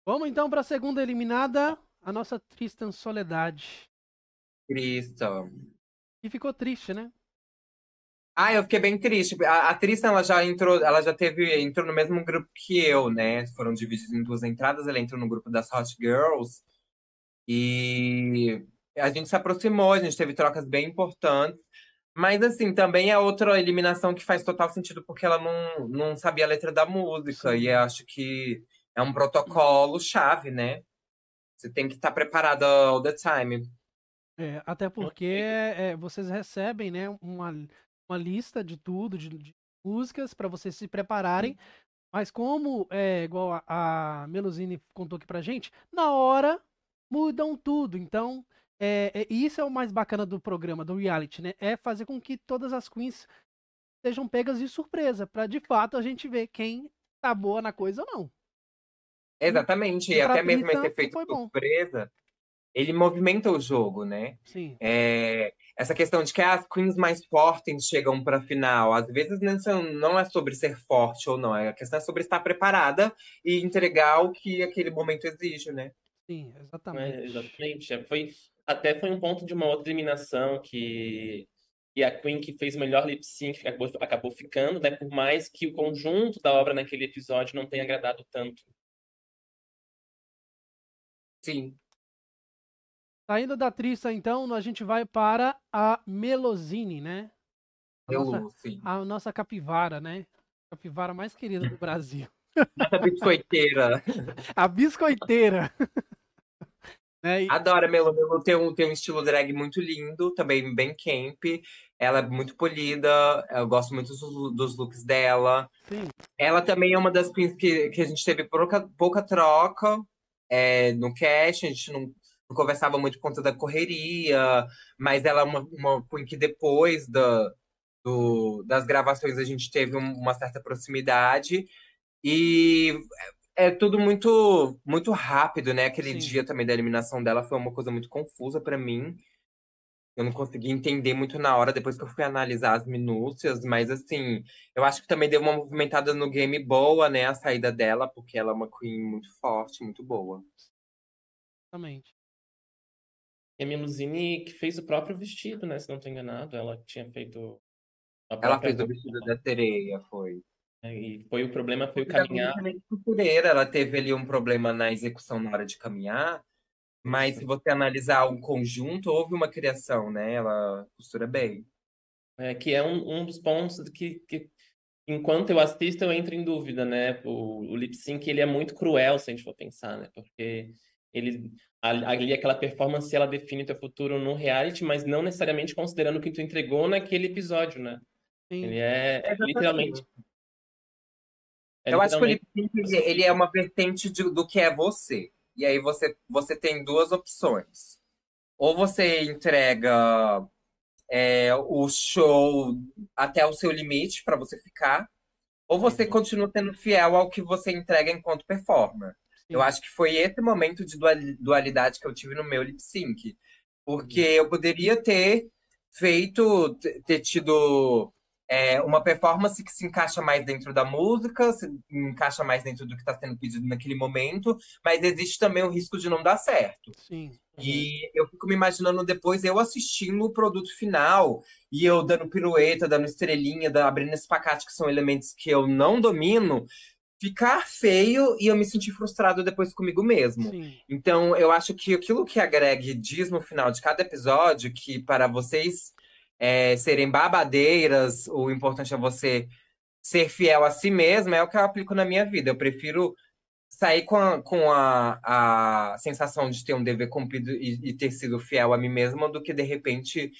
Vamos então para a segunda eliminada, a nossa Tristan Soledade. Tristan. E ficou triste, né? Ah, eu fiquei bem triste. A, a Tristan, ela já entrou, ela já teve, entrou no mesmo grupo que eu, né? Foram divididos em duas entradas, ela entrou no grupo das Hot Girls. E a gente se aproximou, a gente teve trocas bem importantes. Mas, assim, também é outra eliminação que faz total sentido, porque ela não, não sabia a letra da música. Sim. E acho que é um protocolo chave, né? Você tem que estar tá preparada all the time. É, até porque é, é, vocês recebem, né, uma, uma lista de tudo, de, de músicas, para vocês se prepararem. Mas como, é igual a, a contou aqui pra gente, na hora mudam tudo. Então, é, é, e isso é o mais bacana do programa, do reality, né? É fazer com que todas as queens sejam pegas de surpresa, para de fato a gente ver quem tá boa na coisa ou não. Exatamente, e, até mesmo esse efeito surpresa, bom. ele movimenta o jogo, né? Sim. É, essa questão de que ah, as queens mais fortes chegam para final, às vezes né, não é sobre ser forte ou não, é a questão é sobre estar preparada e entregar o que aquele momento exige, né? Sim, é, exatamente. É, exatamente. Foi, até foi um ponto de uma outra eliminação que e a Queen que fez o melhor lip sync acabou, acabou ficando, né? Por mais que o conjunto da obra naquele episódio não tenha agradado tanto. Sim. Saindo da Trista, então, a gente vai para a Melosine, né? A nossa, a nossa capivara, né? A capivara mais querida do Brasil. (laughs) A biscoiteira. a (laughs) biscoiteira. Né? E... Adora Melo. Melo tem um, tem um estilo drag muito lindo, também bem camp. Ela é muito polida, eu gosto muito dos, dos looks dela. Sim. Ela também é uma das queens que, que a gente teve pouca, pouca troca é, no cast, a gente não, não, conversava muito por conta da correria, mas ela é uma, uma queen que depois da, do, das gravações a gente teve uma certa proximidade. E é tudo muito muito rápido, né? Aquele Sim. dia também da eliminação dela foi uma coisa muito confusa para mim. Eu não consegui entender muito na hora, depois que eu fui analisar as minúcias, mas assim, eu acho que também deu uma movimentada no game boa, né? A saída dela, porque ela é uma queen muito forte, muito boa. Exatamente. E a Mimuzini que fez o próprio vestido, né? Se não tô enganado, ela tinha feito. Ela fez o vestido da sereia, foi. Né? E foi o problema, foi o caminhar. Costureira, ela teve ali um problema na execução na hora de caminhar, mas se você analisar o conjunto, houve uma criação, né? Ela costura bem. É, que é um, um dos pontos que, que, enquanto eu assisto, eu entro em dúvida, né? O, o lip sync, ele é muito cruel, se a gente for pensar, né? Porque ele ali é aquela performance ela define teu futuro no reality, mas não necessariamente considerando o que tu entregou naquele episódio, né? Sim. Ele é, é literalmente é, eu acho que o lip sync ele é uma vertente de, do que é você. E aí você, você tem duas opções. Ou você entrega é, o show até o seu limite para você ficar, ou você Sim. Uhum. continua sendo fiel ao que você entrega enquanto performer. Sim. Eu acho que foi esse momento de dualidade que eu tive no meu lip sync. Porque Sim. Uhum. eu poderia ter feito, ter tido é uma performance que se encaixa mais dentro da música, se encaixa mais dentro do que está sendo pedido naquele momento, mas existe também o risco de não dar certo. Sim. E eu fico me imaginando depois eu assistindo o produto final e eu dando pirueta, dando estrelinha, abrindo esse pacote, que são elementos que eu não domino, ficar feio e eu me sentir frustrado depois comigo mesmo. Sim. Então, eu acho que aquilo que a Greg diz no final de cada episódio, que para vocês é, serem babadeiras, o importante é você ser fiel a si mesma, é o que eu aplico na minha vida. Eu prefiro sair com a, com a, a sensação de ter um dever cumprido e, e ter sido fiel a mim mesma do que, de repente,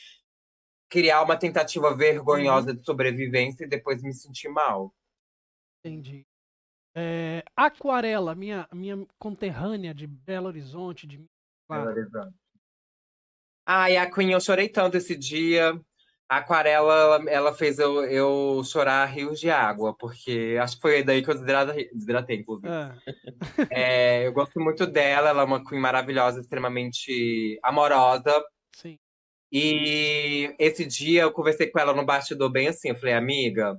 criar uma tentativa vergonhosa uhum. de sobrevivência e depois me sentir mal. Entendi. É, Aquarela, minha, minha conterrânea de Belo Horizonte, de Belo Horizonte. Ai, a Queen, eu chorei tanto esse dia. A aquarela, ela, fez eu, eu, chorar rios de água, porque acho que foi daí que eu desidratei, desidratei inclusive. Ah. É, eu gosto muito dela, ela é uma queen maravilhosa, extremamente amorosa. Sim. E esse dia eu conversei com ela no bastidor bem assim, eu falei, amiga,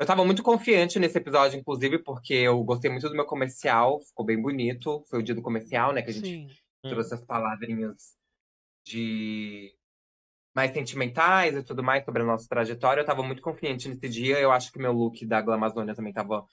eu tava muito confiante nesse episódio, inclusive, porque eu gostei muito do meu comercial, ficou bem bonito. Foi o dia do comercial, né? Que a gente Sim. trouxe as palavrinhas de mais sentimentais e tudo mais sobre a nossa trajetória. Eu estava muito confiante nesse dia. Eu acho que meu look da Glamazônia também estava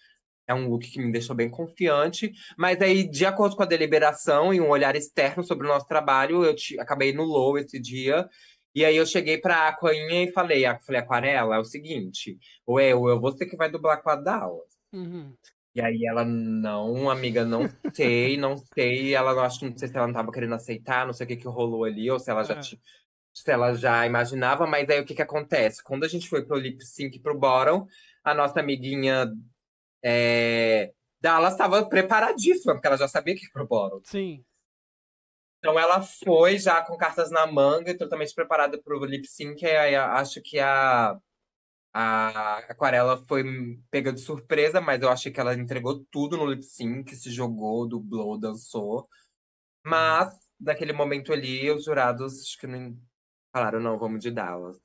é um look que me deixou bem confiante, mas aí, de acordo com a deliberação e um olhar externo sobre o nosso trabalho, eu te, acabei no low esse dia. E aí eu cheguei pra Aquainha e falei, a, falei, Aquarela, é o seguinte, ou eu, ou eu vou ser que vai dublar com a Dallas. Uhum. E aí ela, não, amiga, não sei, não sei. Ela, acho que não sei se ela não tava querendo aceitar, não sei o que que rolou ali, ou se ela já é. tinha se ela já imaginava, mas aí o que que acontece? Quando a gente foi pro lip sync pro bottom, a nossa amiguinha é, Dallas estava preparadíssima, porque ela já sabia que ia pro bottom. Sim. Então ela foi já com cartas na manga, totalmente preparada pro lip sync, e aí acho que a a Aquarela foi pega de surpresa, mas eu achei que ela entregou tudo no lip sync, se jogou, dublou, dançou. Uhum. Mas, naquele momento ali, os jurados acho que não Falaram, não, vamos de Dallas.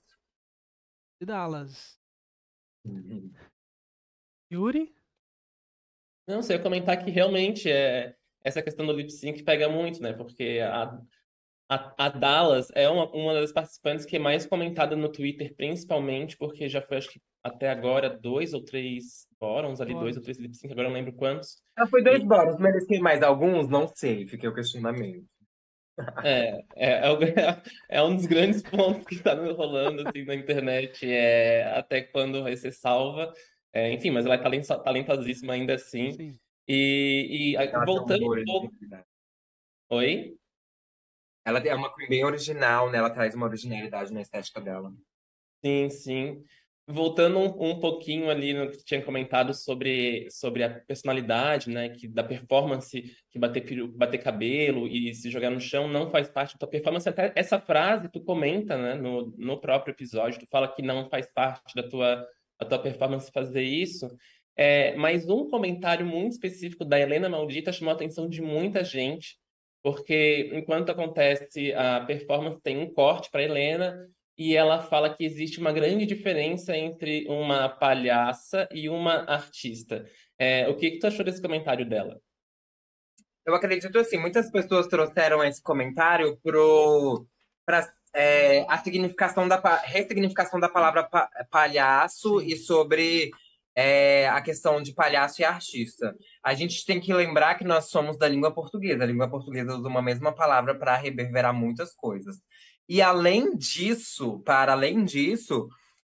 De Dallas. Uhum. Yuri? Não, sei comentar que realmente é, essa questão do lip sync pega muito, né? Porque a, a, a, Dallas é uma, uma das participantes que é mais comentada no Twitter, principalmente porque já foi, acho que até agora, dois ou três bórons ali, dois ou três lip sync, agora não lembro quantos. Já ah, foi dois e... bórons, mas tem mais alguns? Não sei, fiquei o questionamento. É, é, é, é, um dos grandes pontos que está rolando assim, na internet, é até quando vai ser salva. É, enfim, mas ela é talent, talentosíssima ainda assim. Sim. E, e voltando um pouco. Oi? Ela é uma queen bem original, né? Ela traz uma originalidade na estética dela. Né? Sim, sim. Voltando um, um, pouquinho ali no que tinha comentado sobre, sobre a personalidade, né, que da performance, que bater, bater cabelo e se jogar no chão não faz parte da tua performance. Até essa frase tu comenta, né, no, no próprio episódio, tu fala que não faz parte da tua, da tua performance fazer isso. É, mas um comentário muito específico da Helena Maldita chamou a atenção de muita gente, porque enquanto acontece a performance, tem um corte para Helena e ela fala que existe uma grande diferença entre uma palhaça e uma artista. É, o que, que tu achou desse comentário dela? Eu acredito assim, muitas pessoas trouxeram esse comentário pro para é, a significação da ressignificação da palavra pa, palhaço e sobre é, a questão de palhaço e artista. A gente tem que lembrar que nós somos da língua portuguesa. A língua portuguesa usa uma mesma palavra para reverberar muitas coisas. E além disso, para além disso,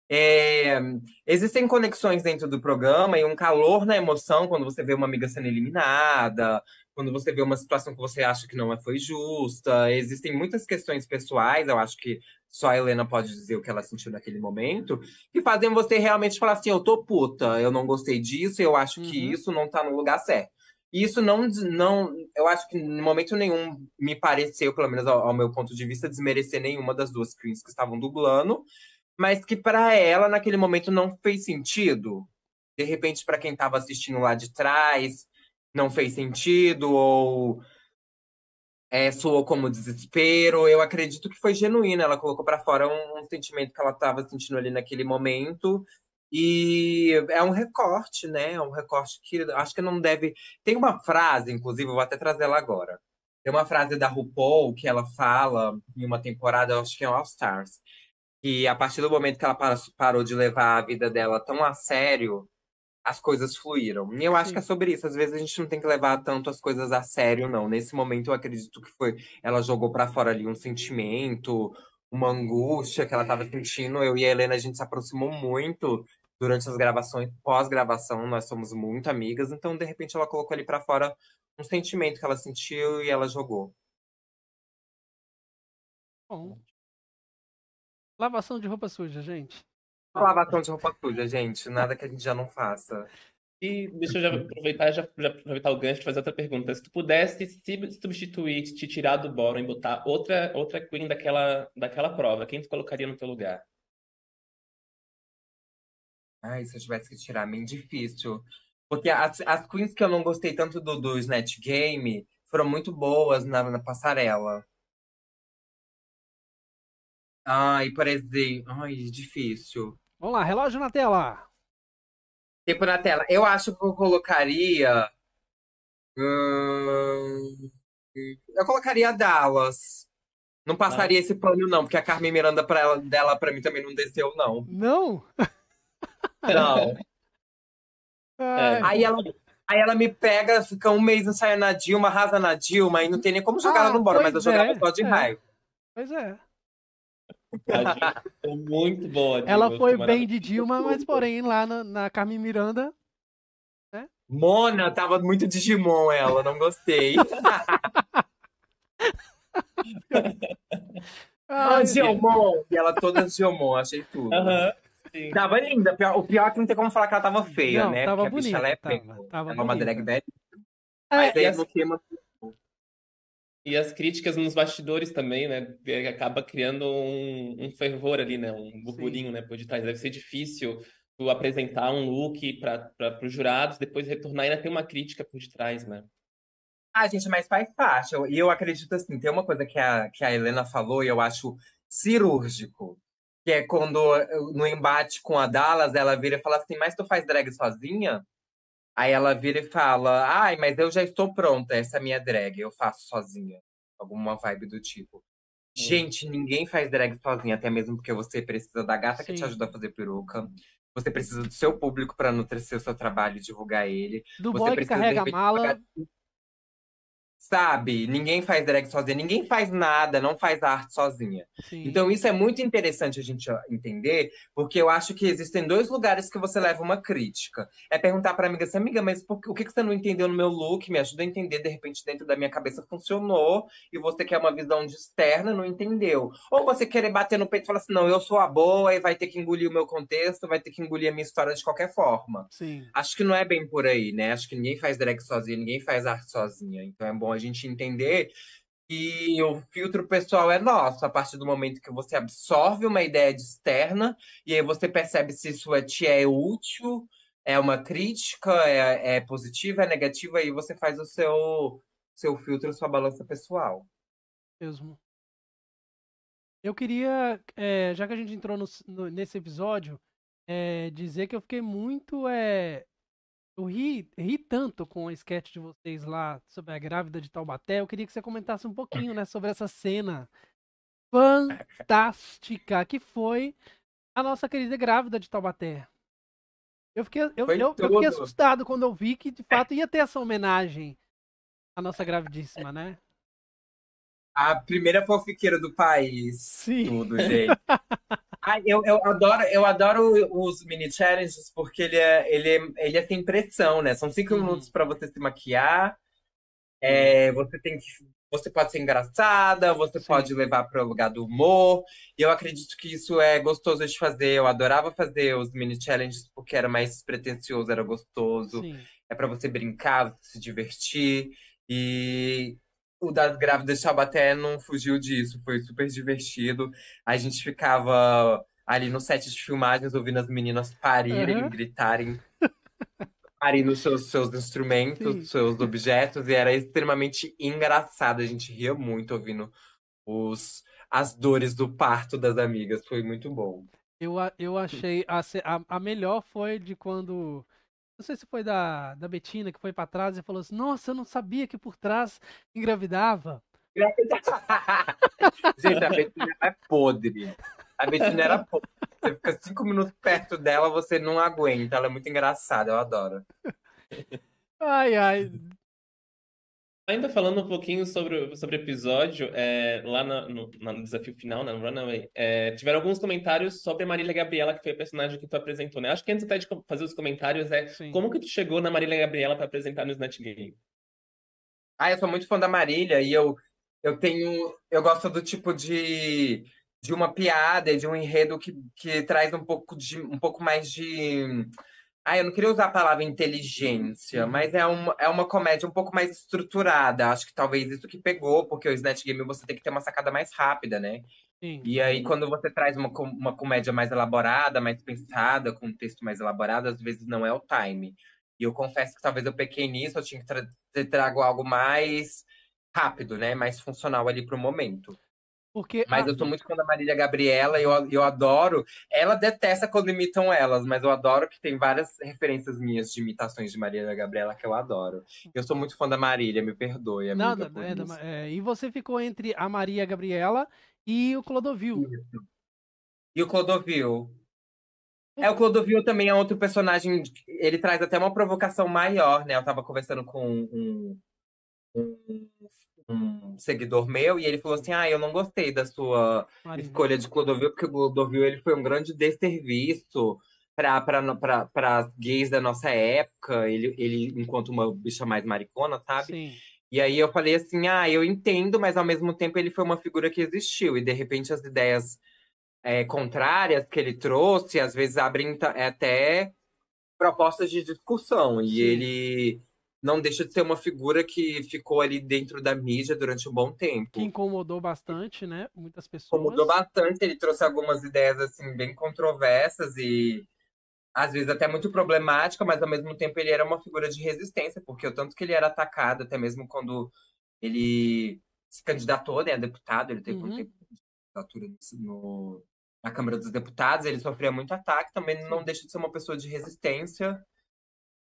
é, existem conexões dentro do programa e um calor na emoção quando você vê uma amiga sendo eliminada, quando você vê uma situação que você acha que não foi justa. Existem muitas questões pessoais, eu acho que só a Helena pode dizer o que ela sentiu naquele momento, que fazem você realmente falar assim: eu tô puta, eu não gostei disso, eu acho uhum. que isso não tá no lugar certo. E isso não, não, eu acho que em momento nenhum me pareceu, pelo menos ao, ao meu ponto de vista, desmerecer nenhuma das duas queens que estavam dublando, mas que para ela naquele momento não fez sentido. De repente, para quem estava assistindo lá de trás, não fez sentido ou é, soou como desespero. Eu acredito que foi genuína. Ela colocou para fora um, um sentimento que ela estava sentindo ali naquele momento e é um recorte, né? É um recorte que acho que não deve. Tem uma frase, inclusive, eu vou até trazer ela agora. Tem uma frase da RuPaul que ela fala em uma temporada, acho que é All Stars, que a partir do momento que ela parou de levar a vida dela tão a sério, as coisas fluíram. E eu acho Sim. que é sobre isso. Às vezes a gente não tem que levar tanto as coisas a sério, não. Nesse momento, eu acredito que foi. Ela jogou para fora ali um sentimento, uma angústia que ela estava sentindo. Eu e a Helena, a gente se aproximou muito durante as gravações, pós-gravação, nós somos muito amigas, então de repente ela colocou ali para fora um sentimento que ela sentiu e ela jogou. Bom. Lavação de roupa suja, gente. Lavação de roupa suja, gente. Nada que a gente já não faça. E deixa eu já aproveitar, já, já aproveitar o gancho e fazer outra pergunta. Se tu pudesse se substituir, te tirar do bórum e botar outra, outra queen daquela, daquela prova, quem tu colocaria no teu lugar? Ai, se eu tivesse que tirar, bem difícil. Porque as, as queens que eu não gostei tanto do, do Snatch Game foram muito boas na, na passarela. Ai, parece. Ai, difícil. Vamos lá, relógio na tela. Tempo na tela. Eu acho que eu colocaria. Hum, eu colocaria a Dallas. Não passaria ah. esse pano, não, porque a Carmen Miranda pra ela, dela pra mim também não desceu, não. Não? (laughs) Não. É. Aí ela. Aí ela me pega, fica um mês ensaiando na Dilma, arrasa na Dilma, e não tem nem como jogar ah, ela bora. mas eu é, jogava só de é. raio. Pois é. Foi muito boa. Dilma, ela foi bem de Dilma, mas porém lá na, na Carmen Miranda. Né? Mona, tava muito Digimon ela, não gostei. (laughs) Angelmon! E ela toda Angelmon, achei tudo. Aham. Sim. Tava linda. O pior é que não tem como falar que ela tava feia, não, né? Tava Porque bonita, a bicha é tava, tava é uma drag bad. Ah, mas é, aí as... no tema. E as críticas nos bastidores também, né? Acaba criando um, um fervor ali, né? Um burburinho, Sim. né? Por detrás. Deve ser difícil tu apresentar um look para os jurados, depois retornar e ainda tem uma crítica por detrás, né? Ah, gente, mas faz parte. E eu, eu acredito assim, tem uma coisa que a, que a Helena falou e eu acho cirúrgico que é quando eh, no embate com a Dallas, ela vira e fala assim: Mas tu faz drag sozinha? Aí ela vira e fala: Ai, mas eu já estou pronta, essa é a minha drag, eu faço sozinha. Alguma vibe do tipo. Sim. Hum. Gente, ninguém faz drag sozinha, até mesmo porque você precisa da gata Sim. que te ajuda a fazer peruca. Você precisa do seu público para nutrecer o seu trabalho e divulgar ele. Do você boy que carrega a mala. Pagar... Sabe? Ninguém faz drag sozinha, ninguém faz nada, não faz arte sozinha. Sim. Então, isso é muito interessante a gente entender, porque eu acho que existem dois lugares que você leva uma crítica. É perguntar pra amiga assim, amiga, mas por, o que, que você não entendeu no meu look? Me ajuda a entender, de repente, dentro da minha cabeça funcionou, e você quer uma visão de externa, não entendeu. Ou você querer bater no peito e falar assim, não, eu sou a boa e vai ter que engolir o meu contexto, vai ter que engolir a minha história de qualquer forma. Sim. Acho que não é bem por aí, né? Acho que ninguém faz drag sozinha, ninguém faz arte sozinha. Então é bom a gente entender que o filtro pessoal é nosso, a partir do momento que você absorve uma ideia externa e aí você percebe se isso é te é útil, é uma crítica, é, é positiva, é negativa, e você faz o seu, seu filtro, sua balança pessoal. Mesmo. Eu queria, é, já que a gente entrou no, no, nesse episódio, é, dizer que eu fiquei muito é, eu ri, ri tanto com o sketch de vocês lá sobre a grávida de Taubaté. Eu queria que você comentasse um pouquinho, né, sobre essa cena fantástica que foi a nossa querida grávida de Taubaté. Eu fiquei, eu, eu, eu fiquei assustado quando eu vi que de é. fato ia ter essa homenagem à nossa gravidíssima, né? A primeira fofiqueira do país. Sim. Tudo, gente. (laughs) eu, eu, adoro, eu adoro os mini challenges porque ele é, ele é, ele é sem pressão, né? São cinco minutos para você se maquiar. É, você tem que você pode ser engraçada, você Sim. pode levar para o lugar do humor. E eu acredito que isso é gostoso de fazer. Eu adorava fazer os mini challenges porque era mais pretensioso, era gostoso. Sim. É para você brincar, se divertir. E o das grávidas de Chabaté não fugiu disso, foi super divertido. A gente ficava ali no set de filmagens ouvindo as meninas parirem, uhum. gritarem, parindo seus, seus instrumentos, Sim. seus objetos, e era extremamente engraçado. A gente ria muito ouvindo os, as dores do parto das amigas, foi muito bom. Eu, eu hum. achei. A, a, a melhor foi de quando não sei se foi da, da Betina que foi para trás e falou assim: Nossa, eu não sabia que por trás engravidava. (laughs) Gente, a Betina é podre. A Betina era podre. Você fica cinco minutos perto dela, você não aguenta. Ela é muito engraçada, eu adoro. Ai, ai. Ainda falando um pouquinho sobre, sobre o episódio, é, lá na, no, no, desafio final, na né, no Runaway, é, tiveram alguns comentários sobre a Marília Gabriela, que foi a personagem que tu apresentou, né? Acho que antes até de fazer os comentários, é Sim. como que tu chegou na Marília Gabriela para apresentar no Snatch Game? Ah, eu sou muito fã da Marília e eu, eu tenho. Eu gosto do tipo de, de uma piada, de um enredo que, que traz um pouco, de, um pouco mais de ah, eu não queria usar a palavra inteligência, mas é, um, é uma comédia um pouco mais estruturada. Acho que talvez isso que pegou, porque o Snatch Game você tem que ter uma sacada mais rápida, né? Sim. E aí, quando você traz uma, uma comédia mais elaborada, mais pensada, com um texto mais elaborado, às vezes não é o time. E eu confesso que talvez eu pequei nisso, eu tinha que tra trago algo mais rápido, né? Mais funcional ali pro momento. Porque mas a... eu sou muito fã da Marília Gabriela, eu, eu adoro. Ela detesta quando imitam elas, mas eu adoro que tem várias referências minhas de imitações de Marília Gabriela que eu adoro. Eu sou muito fã da Marília, me perdoe, amiga. Nada, por é, e você ficou entre a Maria Gabriela e o Clodovil. Isso. E o Clodovil. É, o Clodovil também é outro personagem. Ele traz até uma provocação maior, né? Eu tava conversando com um, um um seguidor meu e ele falou assim: Ah, eu não gostei da sua escolha de Clodovil, porque o Clodovil ele foi um grande desserviço para as gays da nossa época, ele, ele enquanto uma bicha mais maricona, sabe? Sim. E aí eu falei assim: Ah, eu entendo, mas ao mesmo tempo ele foi uma figura que existiu, e de repente as ideias é, contrárias que ele trouxe, às vezes abrem é até propostas de discussão, e Sim. ele não deixa de ser uma figura que ficou ali dentro da mídia durante um bom tempo. Que incomodou bastante, né? Muitas pessoas. Incomodou bastante, ele trouxe algumas ideias assim bem controversas e às vezes até muito problemática, mas ao mesmo tempo ele era uma figura de resistência, porque o tanto que ele era atacado, até mesmo quando ele se candidatou né, a deputado, ele teve uhum. um tempo de candidatura no, na Câmara dos Deputados, ele sofria muito ataque, também não deixa de ser uma pessoa de resistência.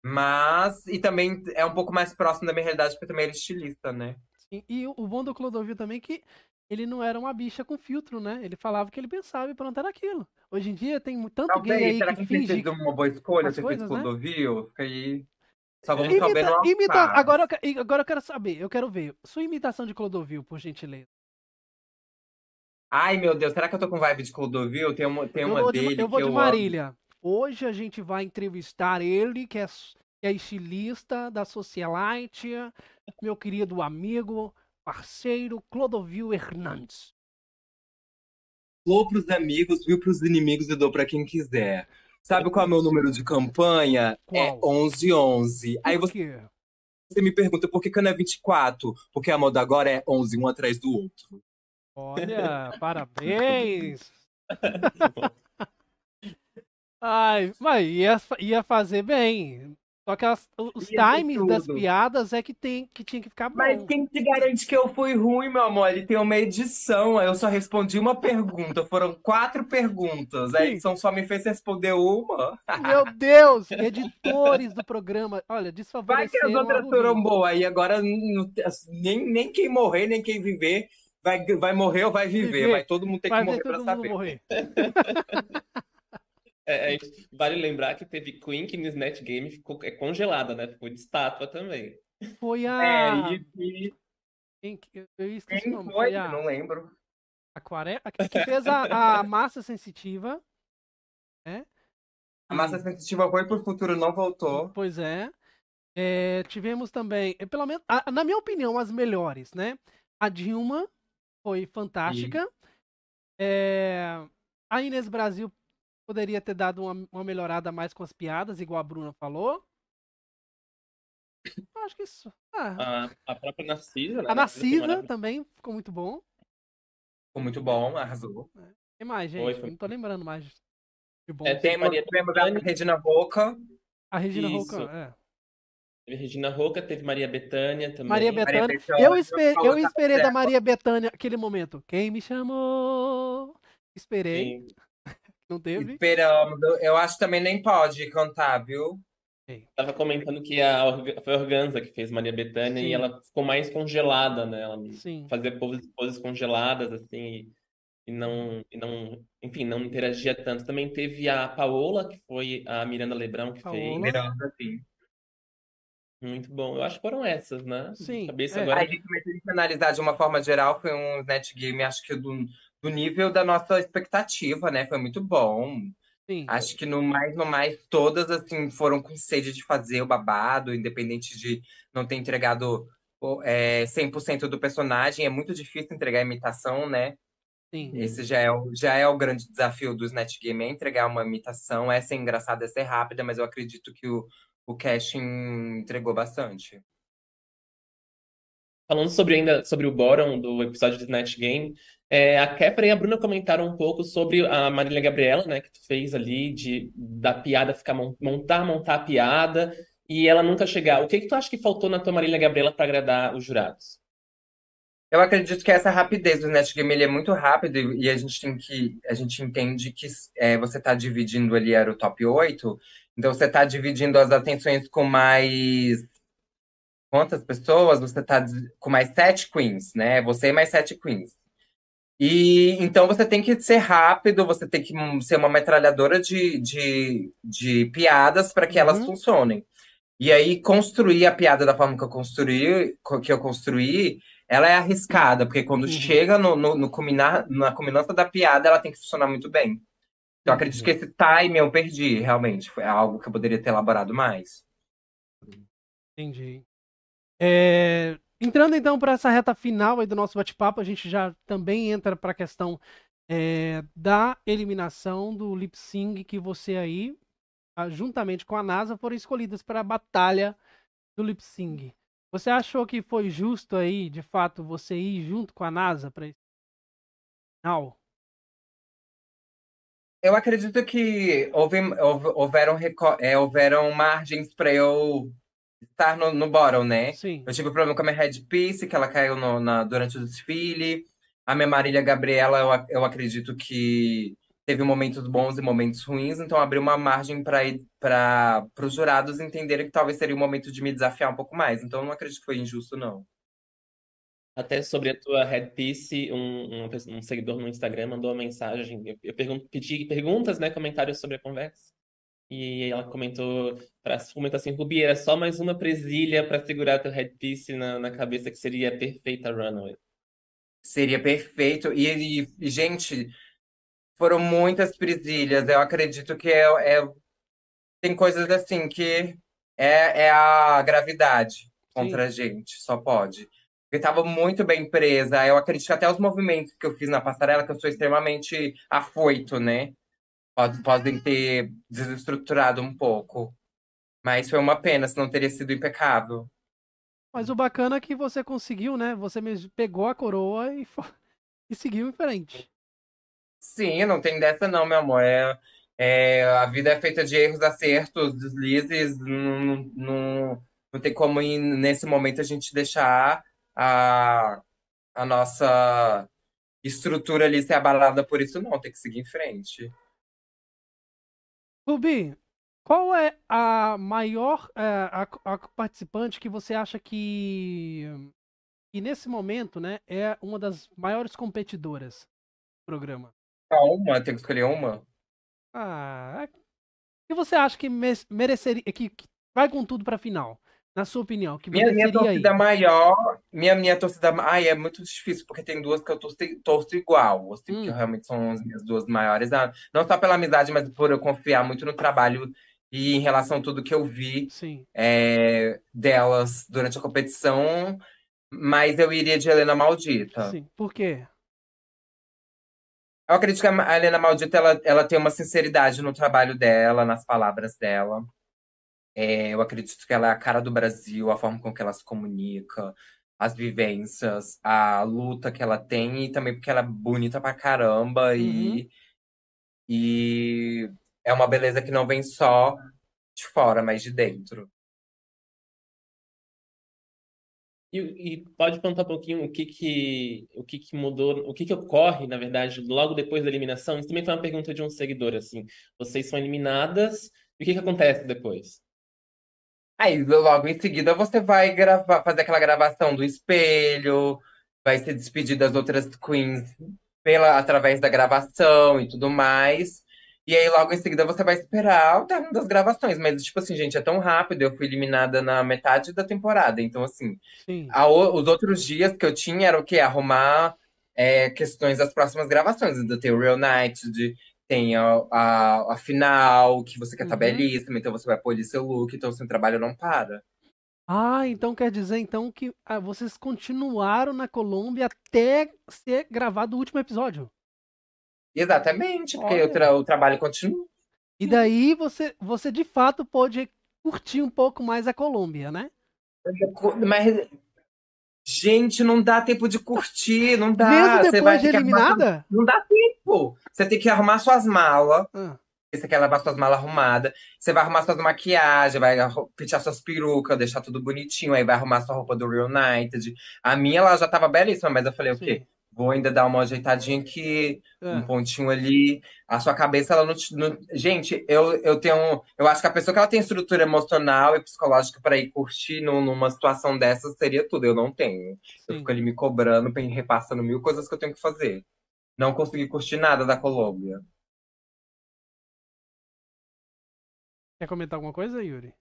Mas, e também é um pouco mais próximo da minha realidade, porque também ele é estilista, né? Sim, e o bom do Clodovil também é que ele não era uma bicha com filtro, né? Ele falava que ele pensava e pronto, era aquilo. Hoje em dia tem tanto Talvez, gay aí será que, que finge... Será que uma boa escolha ter feito né? Clodovil? Fica aí... Só vamos imita, saber no imita... agora, agora eu quero saber, eu quero ver. Sua imitação de Clodovil, por gentileza. Ai, meu Deus, será que eu tô com vibe de Clodovil? Tem uma, tem eu uma dele que Eu vou de Marília. Amo. Hoje a gente vai entrevistar ele, que é, que é estilista da Socialite, meu querido amigo, parceiro Clodovil Hernandes. Dou para os amigos, viu para os inimigos e dou para quem quiser. Sabe qual é o meu número de campanha? É qual? É 1111. Por Aí você, você, me pergunta por que, que não é 24? Porque a moda agora é 11, um atrás do outro. Olha, parabéns! (laughs) Ai, mas ia, ia fazer bem. Só que as, os times das piadas é que, tem, que tinha que ficar bom. Mas quem te garante que eu fui ruim, meu amor? Ele tem uma edição, eu só respondi uma pergunta. Foram quatro perguntas. aí A edição só me fez responder uma. Meu Deus! editores do programa, olha, desfavoreceram. Vai que as outras foram boas. E agora, assim, nem, nem quem morrer, nem quem viver, vai, vai morrer ou vai viver. Vai todo mundo ter vai que morrer pra saber. Morrer. (laughs) É, é, vale lembrar que teve Queen que no Snatch Game ficou é, congelada, né? Ficou de estátua também. Foi a. É, e... Quem, eu, esqueci Quem o nome. Foi? foi a... Não lembro. Aquare... A que fez a, a massa sensitiva. Né? A massa sensitiva foi pro futuro, não voltou. Pois é. é tivemos também, é, pelo menos, a, na minha opinião, as melhores, né? A Dilma foi fantástica. E... É, a Inês Brasil Poderia ter dado uma, uma melhorada mais com as piadas, igual a Bruna falou. acho que isso. Ah. A, a própria Narcisa. Né? A Narcisa também ficou muito bom. Ficou muito bom, arrasou. Tem é. mais, gente? Foi, foi. Não tô lembrando mais. De bom. É, tem assim. Maria Lembro tá. Regina Roca. A Regina isso. Roca, é. Teve Regina Roca, teve Maria Betânia também. Maria Betânia. Eu, esper, eu esperei da Maria Betânia aquele momento. Quem me chamou? Esperei. Sim. Não teve? Esperando. Eu acho que também nem pode contar viu? Tava comentando que a, foi a Organza que fez Maria Bethânia Sim. e ela ficou mais congelada, né? Ela Sim. fazia poses, poses congeladas, assim, e, não, e não, enfim, não interagia tanto. Também teve a Paola, que foi a Miranda Lebrão que Paola? fez. Miranda, sim. Muito bom. Eu acho que foram essas, né? Sim. De cabeça é. agora... analisar de uma forma geral, foi um netgame acho que do, do nível da nossa expectativa, né? Foi muito bom. Sim. Acho que no mais, no mais, todas assim foram com sede de fazer o babado, independente de não ter entregado é, 100% do personagem. É muito difícil entregar imitação, né? Sim. Esse já é, o, já é o grande desafio dos netgame, é entregar uma imitação. Essa é engraçada, essa é rápida, mas eu acredito que o, o casting entregou bastante. Falando sobre ainda sobre o Boron do episódio do Night Game, é, a Kéfera e a Bruna comentaram um pouco sobre a Marília Gabriela, né, que tu fez ali de da piada ficar montar, montar a piada e ela nunca chegar. O que que tu acha que faltou na tua Marília Gabriela para agradar os jurados? Eu acredito que essa rapidez do Game ele é muito rápido e, e a gente tem que a gente entende que é, você está dividindo ali era o top 8, então você está dividindo as atenções com mais quantas pessoas você está com mais sete queens, né? Você e mais sete queens. E então você tem que ser rápido, você tem que ser uma metralhadora de, de, de piadas para que uhum. elas funcionem. E aí construir a piada da forma que eu construí, que eu construí, ela é arriscada, porque quando uhum. chega no, no, no culminar, na culminância da piada, ela tem que funcionar muito bem. Então, acredito que uhum. esse time eu perdi, realmente. Foi algo que eu poderia ter elaborado mais. Entendi. É, entrando então para essa reta final do nosso bate-papo, a gente já também entra para a questão é, da eliminação do lip sync que você aí, juntamente com a NASA, foram escolhidas para a batalha do lip sync. Você achou que foi justo aí, de fato, você ir junto com a NASA para esse final? Eu acredito que houve, houveram, é, houveram margens para eu estar tá no, no bottom, né? Sim. Eu tive um problema com a minha Red que ela caiu no, na, durante o desfile. A minha Marília Gabriela, eu, eu acredito que teve momentos bons e momentos ruins, então abriu uma margem para os jurados entenderem que talvez seria o momento de me desafiar um pouco mais. Então eu não acredito que foi injusto, não. Até sobre a tua headpiece, um, um, um seguidor no Instagram mandou uma mensagem. Eu, eu pergun pedi perguntas, né, comentários sobre a conversa. E ela comentou, pra, comentou assim, Rubi, era só mais uma presilha para segurar teu headpiece na, na cabeça, que seria a perfeita runway. Seria perfeito. E, e gente, foram muitas presilhas. Eu acredito que é, é tem coisas assim que é, é a gravidade contra Sim. a gente, só pode. Eu estava muito bem presa. Eu acredito que até os movimentos que eu fiz na passarela, que eu sou extremamente afoito, né? podem ter desestruturado um pouco. Mas foi uma pena, senão teria sido impecável. Mas o bacana é que você conseguiu, né? Você pegou a coroa e, e seguiu em frente. Sim, não tem dessa não, meu amor. É, é, a vida é feita de erros, acertos, deslizes. Não, não, não tem como, ir, nesse momento, a gente deixar a, a nossa estrutura ali ser abalada por isso, não. Tem que seguir em frente. Rubi, qual é a maior a, eh, a, a, participante que você acha que, que nesse momento, né, é uma das maiores competidoras do programa? Ah, uma, tem que escolher uma. Ah, é, e você acha que mereceria que, que vai com tudo para final? Na sua opinião, que minha, minha torcida aí? maior, minha, minha torcida. Ai, é muito difícil, porque tem duas que eu torço, torço igual, assim, hum. que realmente são as minhas duas maiores. Ah, não só pela amizade, mas por eu confiar muito no trabalho e em relação a tudo que eu vi é, delas durante a competição. Mas eu iria de Helena Maldita. Sim, por quê? Eu acredito que a Helena Maldita ela, ela tem uma sinceridade no trabalho dela, nas palavras dela. É, eu acredito que ela é a cara do Brasil, a forma com que ela se comunica, as vivências, a luta que ela tem, e também porque ela é bonita pra caramba e, uhum. e é uma beleza que não vem só de fora, mas de dentro. E, e, pode contar um pouquinho o que que, o que que mudou, o que que ocorre, na verdade, logo depois da eliminação? Isso também foi uma pergunta de um seguidor, assim. Vocês são eliminadas, e o que que acontece depois? Aí, logo em seguida, você vai gravar, fazer aquela gravação do espelho, vai se despedir das outras queens pela, através da gravação e tudo mais. E aí, logo em seguida, você vai esperar o término das gravações. Mas, tipo assim, gente, é tão rápido. Eu fui eliminada na metade da temporada. Então, assim, a, os outros dias que eu tinha era o quê? Arrumar é, questões das próximas gravações. do The Real Night, de tem a, a, a final, que você quer estar uhum. belíssima, então você vai polir seu look, então seu trabalho não para. Ah, então quer dizer então que ah, vocês continuaram na Colômbia até ser gravado o último episódio? Exatamente, porque o, tra o, trabalho continua. E daí você, você de fato pode curtir um pouco mais a Colômbia, né? Mas Gente, não dá tempo de curtir, não dá. Mesmo depois você vai de eliminada? Arrumar... Não dá tempo. Você tem que arrumar suas malas. Hum. Ah. Você quer levar suas malas arrumadas. Você vai arrumar suas maquiagens, vai pentear suas perucas, deixar tudo bonitinho. Aí vai arrumar sua roupa do Reunited. A minha, ela já tava belíssima, mas eu falei, Sim. o quê? vou ainda dar uma ajeitadinha aqui, é. um ah. pontinho ali. A sua cabeça, ela não, te, não, Gente, eu, eu tenho. Eu acho que a pessoa que ela tem estrutura emocional e psicológica para ir curtir num, numa situação dessas seria tudo. Eu não tenho. Sim. Eu fico ali me cobrando, repassando mil coisas que eu tenho que fazer. Não consegui curtir nada da Colômbia. Quer comentar alguma coisa, Yuri?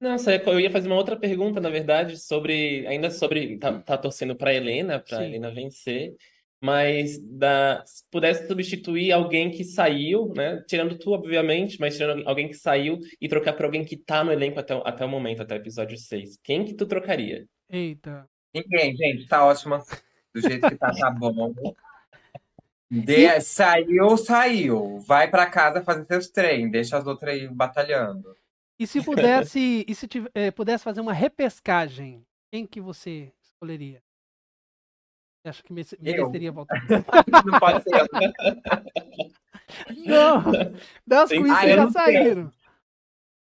Nossa, eu ia fazer uma outra pergunta, na verdade, sobre ainda sobre tá, tá torcendo para Helena, para Helena vencer, mas da se pudesse substituir alguém que saiu, né? Tirando tu, obviamente, mas tirando alguém que saiu e trocar para alguém que tá no elenco até, até o momento, até o episódio 6. Quem que tu trocaria? Eita. Ninguém, gente, tá ótima. Assim, do jeito que tá, tá (laughs) bom. De... Saiu, saiu. Vai para casa fazer seus treinos, deixa as outras aí batalhando. E se (laughs) pudesse, e se eh, pudesse fazer uma repescagem, quem que você escolheria? Acho que mereceria voltar. (laughs) não pode ser. não, das Tem... já saíram.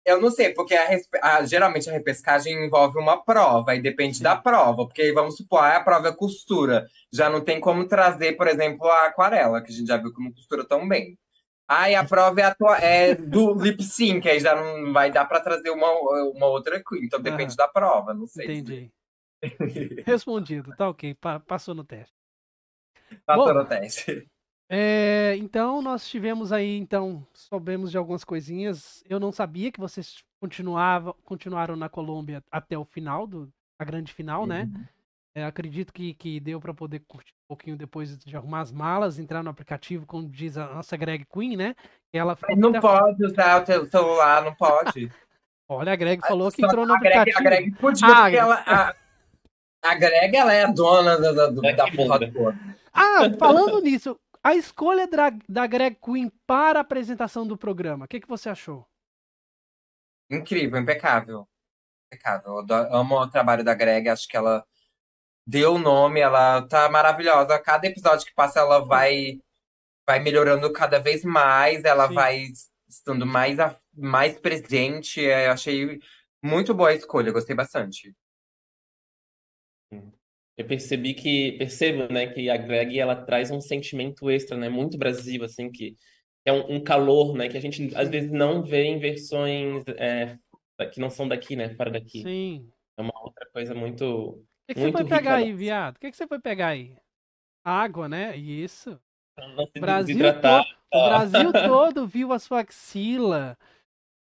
Eu não sei, porque a, a, geralmente a repescagem envolve uma prova, e depende da prova, porque vamos supor, ah, a prova é costura. Já não tem como trazer, por exemplo, a aquarela, que a gente já viu que não costura tão bem. Ai, a prova é, a tua, é do lip sync, aí já não vai dar para trazer uma, uma outra queen, então depende ah, da prova, não sei. Entendi. (laughs) Respondido, tá ok, pa passou no teste. Passou Bom, no teste. É, então, nós tivemos aí, então, soubemos de algumas coisinhas. Eu não sabia que vocês continuava, continuaram na Colômbia até o final, do, a grande final, né? uhum. né? É, acredito que, que deu para poder curtir pouquinho depois de arrumar as malas, entrar no aplicativo, como diz a nossa Greg Queen, né? Ela não pode usar o teu celular, não pode. (laughs) Olha, a Greg ah, falou que entrou no aplicativo. a Greg podia, ah, ela, a, a, Greg ela é a dona da, da, da, da porra Ah, falando nisso, a escolha da, da Greg Queen para a apresentação do programa, o que, que você achou? Incrível, impecável. Impecável. Eu amo o trabalho da Greg, acho que ela deu o nome, ela tá maravilhosa. Cada episódio que passa, ela uhum. vai, vai melhorando cada vez mais, ela Sim. vai estando mais, mais presente. É, eu achei muito boa a escolha, gostei bastante. Eu percebi que, percebo, né, que a Greg, ela traz um sentimento extra, né, muito Brasil, assim, que é um, um calor, né, que a gente às vezes não vê em versões é, que não são daqui, né, fora daqui. Sim. É uma outra coisa muito que, que você foi pegar aí, viado? O que, que você foi pegar aí? Água, né? Isso. Então, Brasil, todo, o Brasil todo viu a sua axila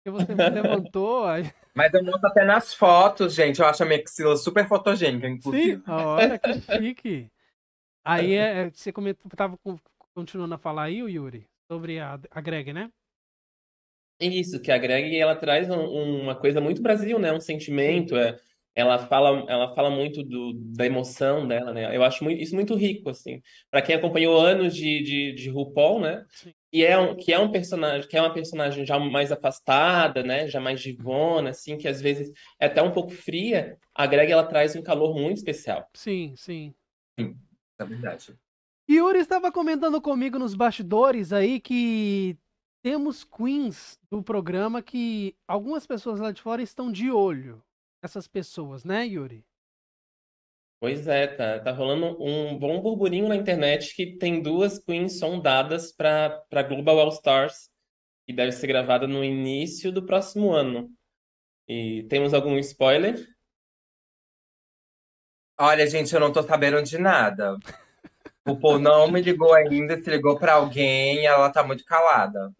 que você me levantou. (laughs) Mas eu mostro até nas fotos, gente. Eu acho a minha axila super fotogênica, inclusive. Sim, olha que (laughs) chique. Aí é, é, você comentou, tava continuando a falar aí, o Yuri, sobre a, a Greg, né? Isso, que a Greg ela traz um, uma coisa muito Brasil, né? Um sentimento, é ela fala ela fala muito do, da emoção dela né eu acho muito, isso muito rico assim para quem acompanhou anos de, de, de RuPaul né e é um, que é um personagem que é uma personagem já mais afastada né já mais divona assim que às vezes é até um pouco fria a Greg ela traz um calor muito especial sim sim, sim é verdade e Yuri estava comentando comigo nos bastidores aí que temos queens do programa que algumas pessoas lá de fora estão de olho essas pessoas, né, Yuri? Pois é, tá, tá rolando um bom burburinho na internet que tem duas queens sondadas para Global All Stars, que deve ser gravada no início do próximo ano. E temos algum spoiler? Olha, gente, eu não tô sabendo de nada. O Paul não me ligou ainda, se ligou para alguém, ela tá muito calada.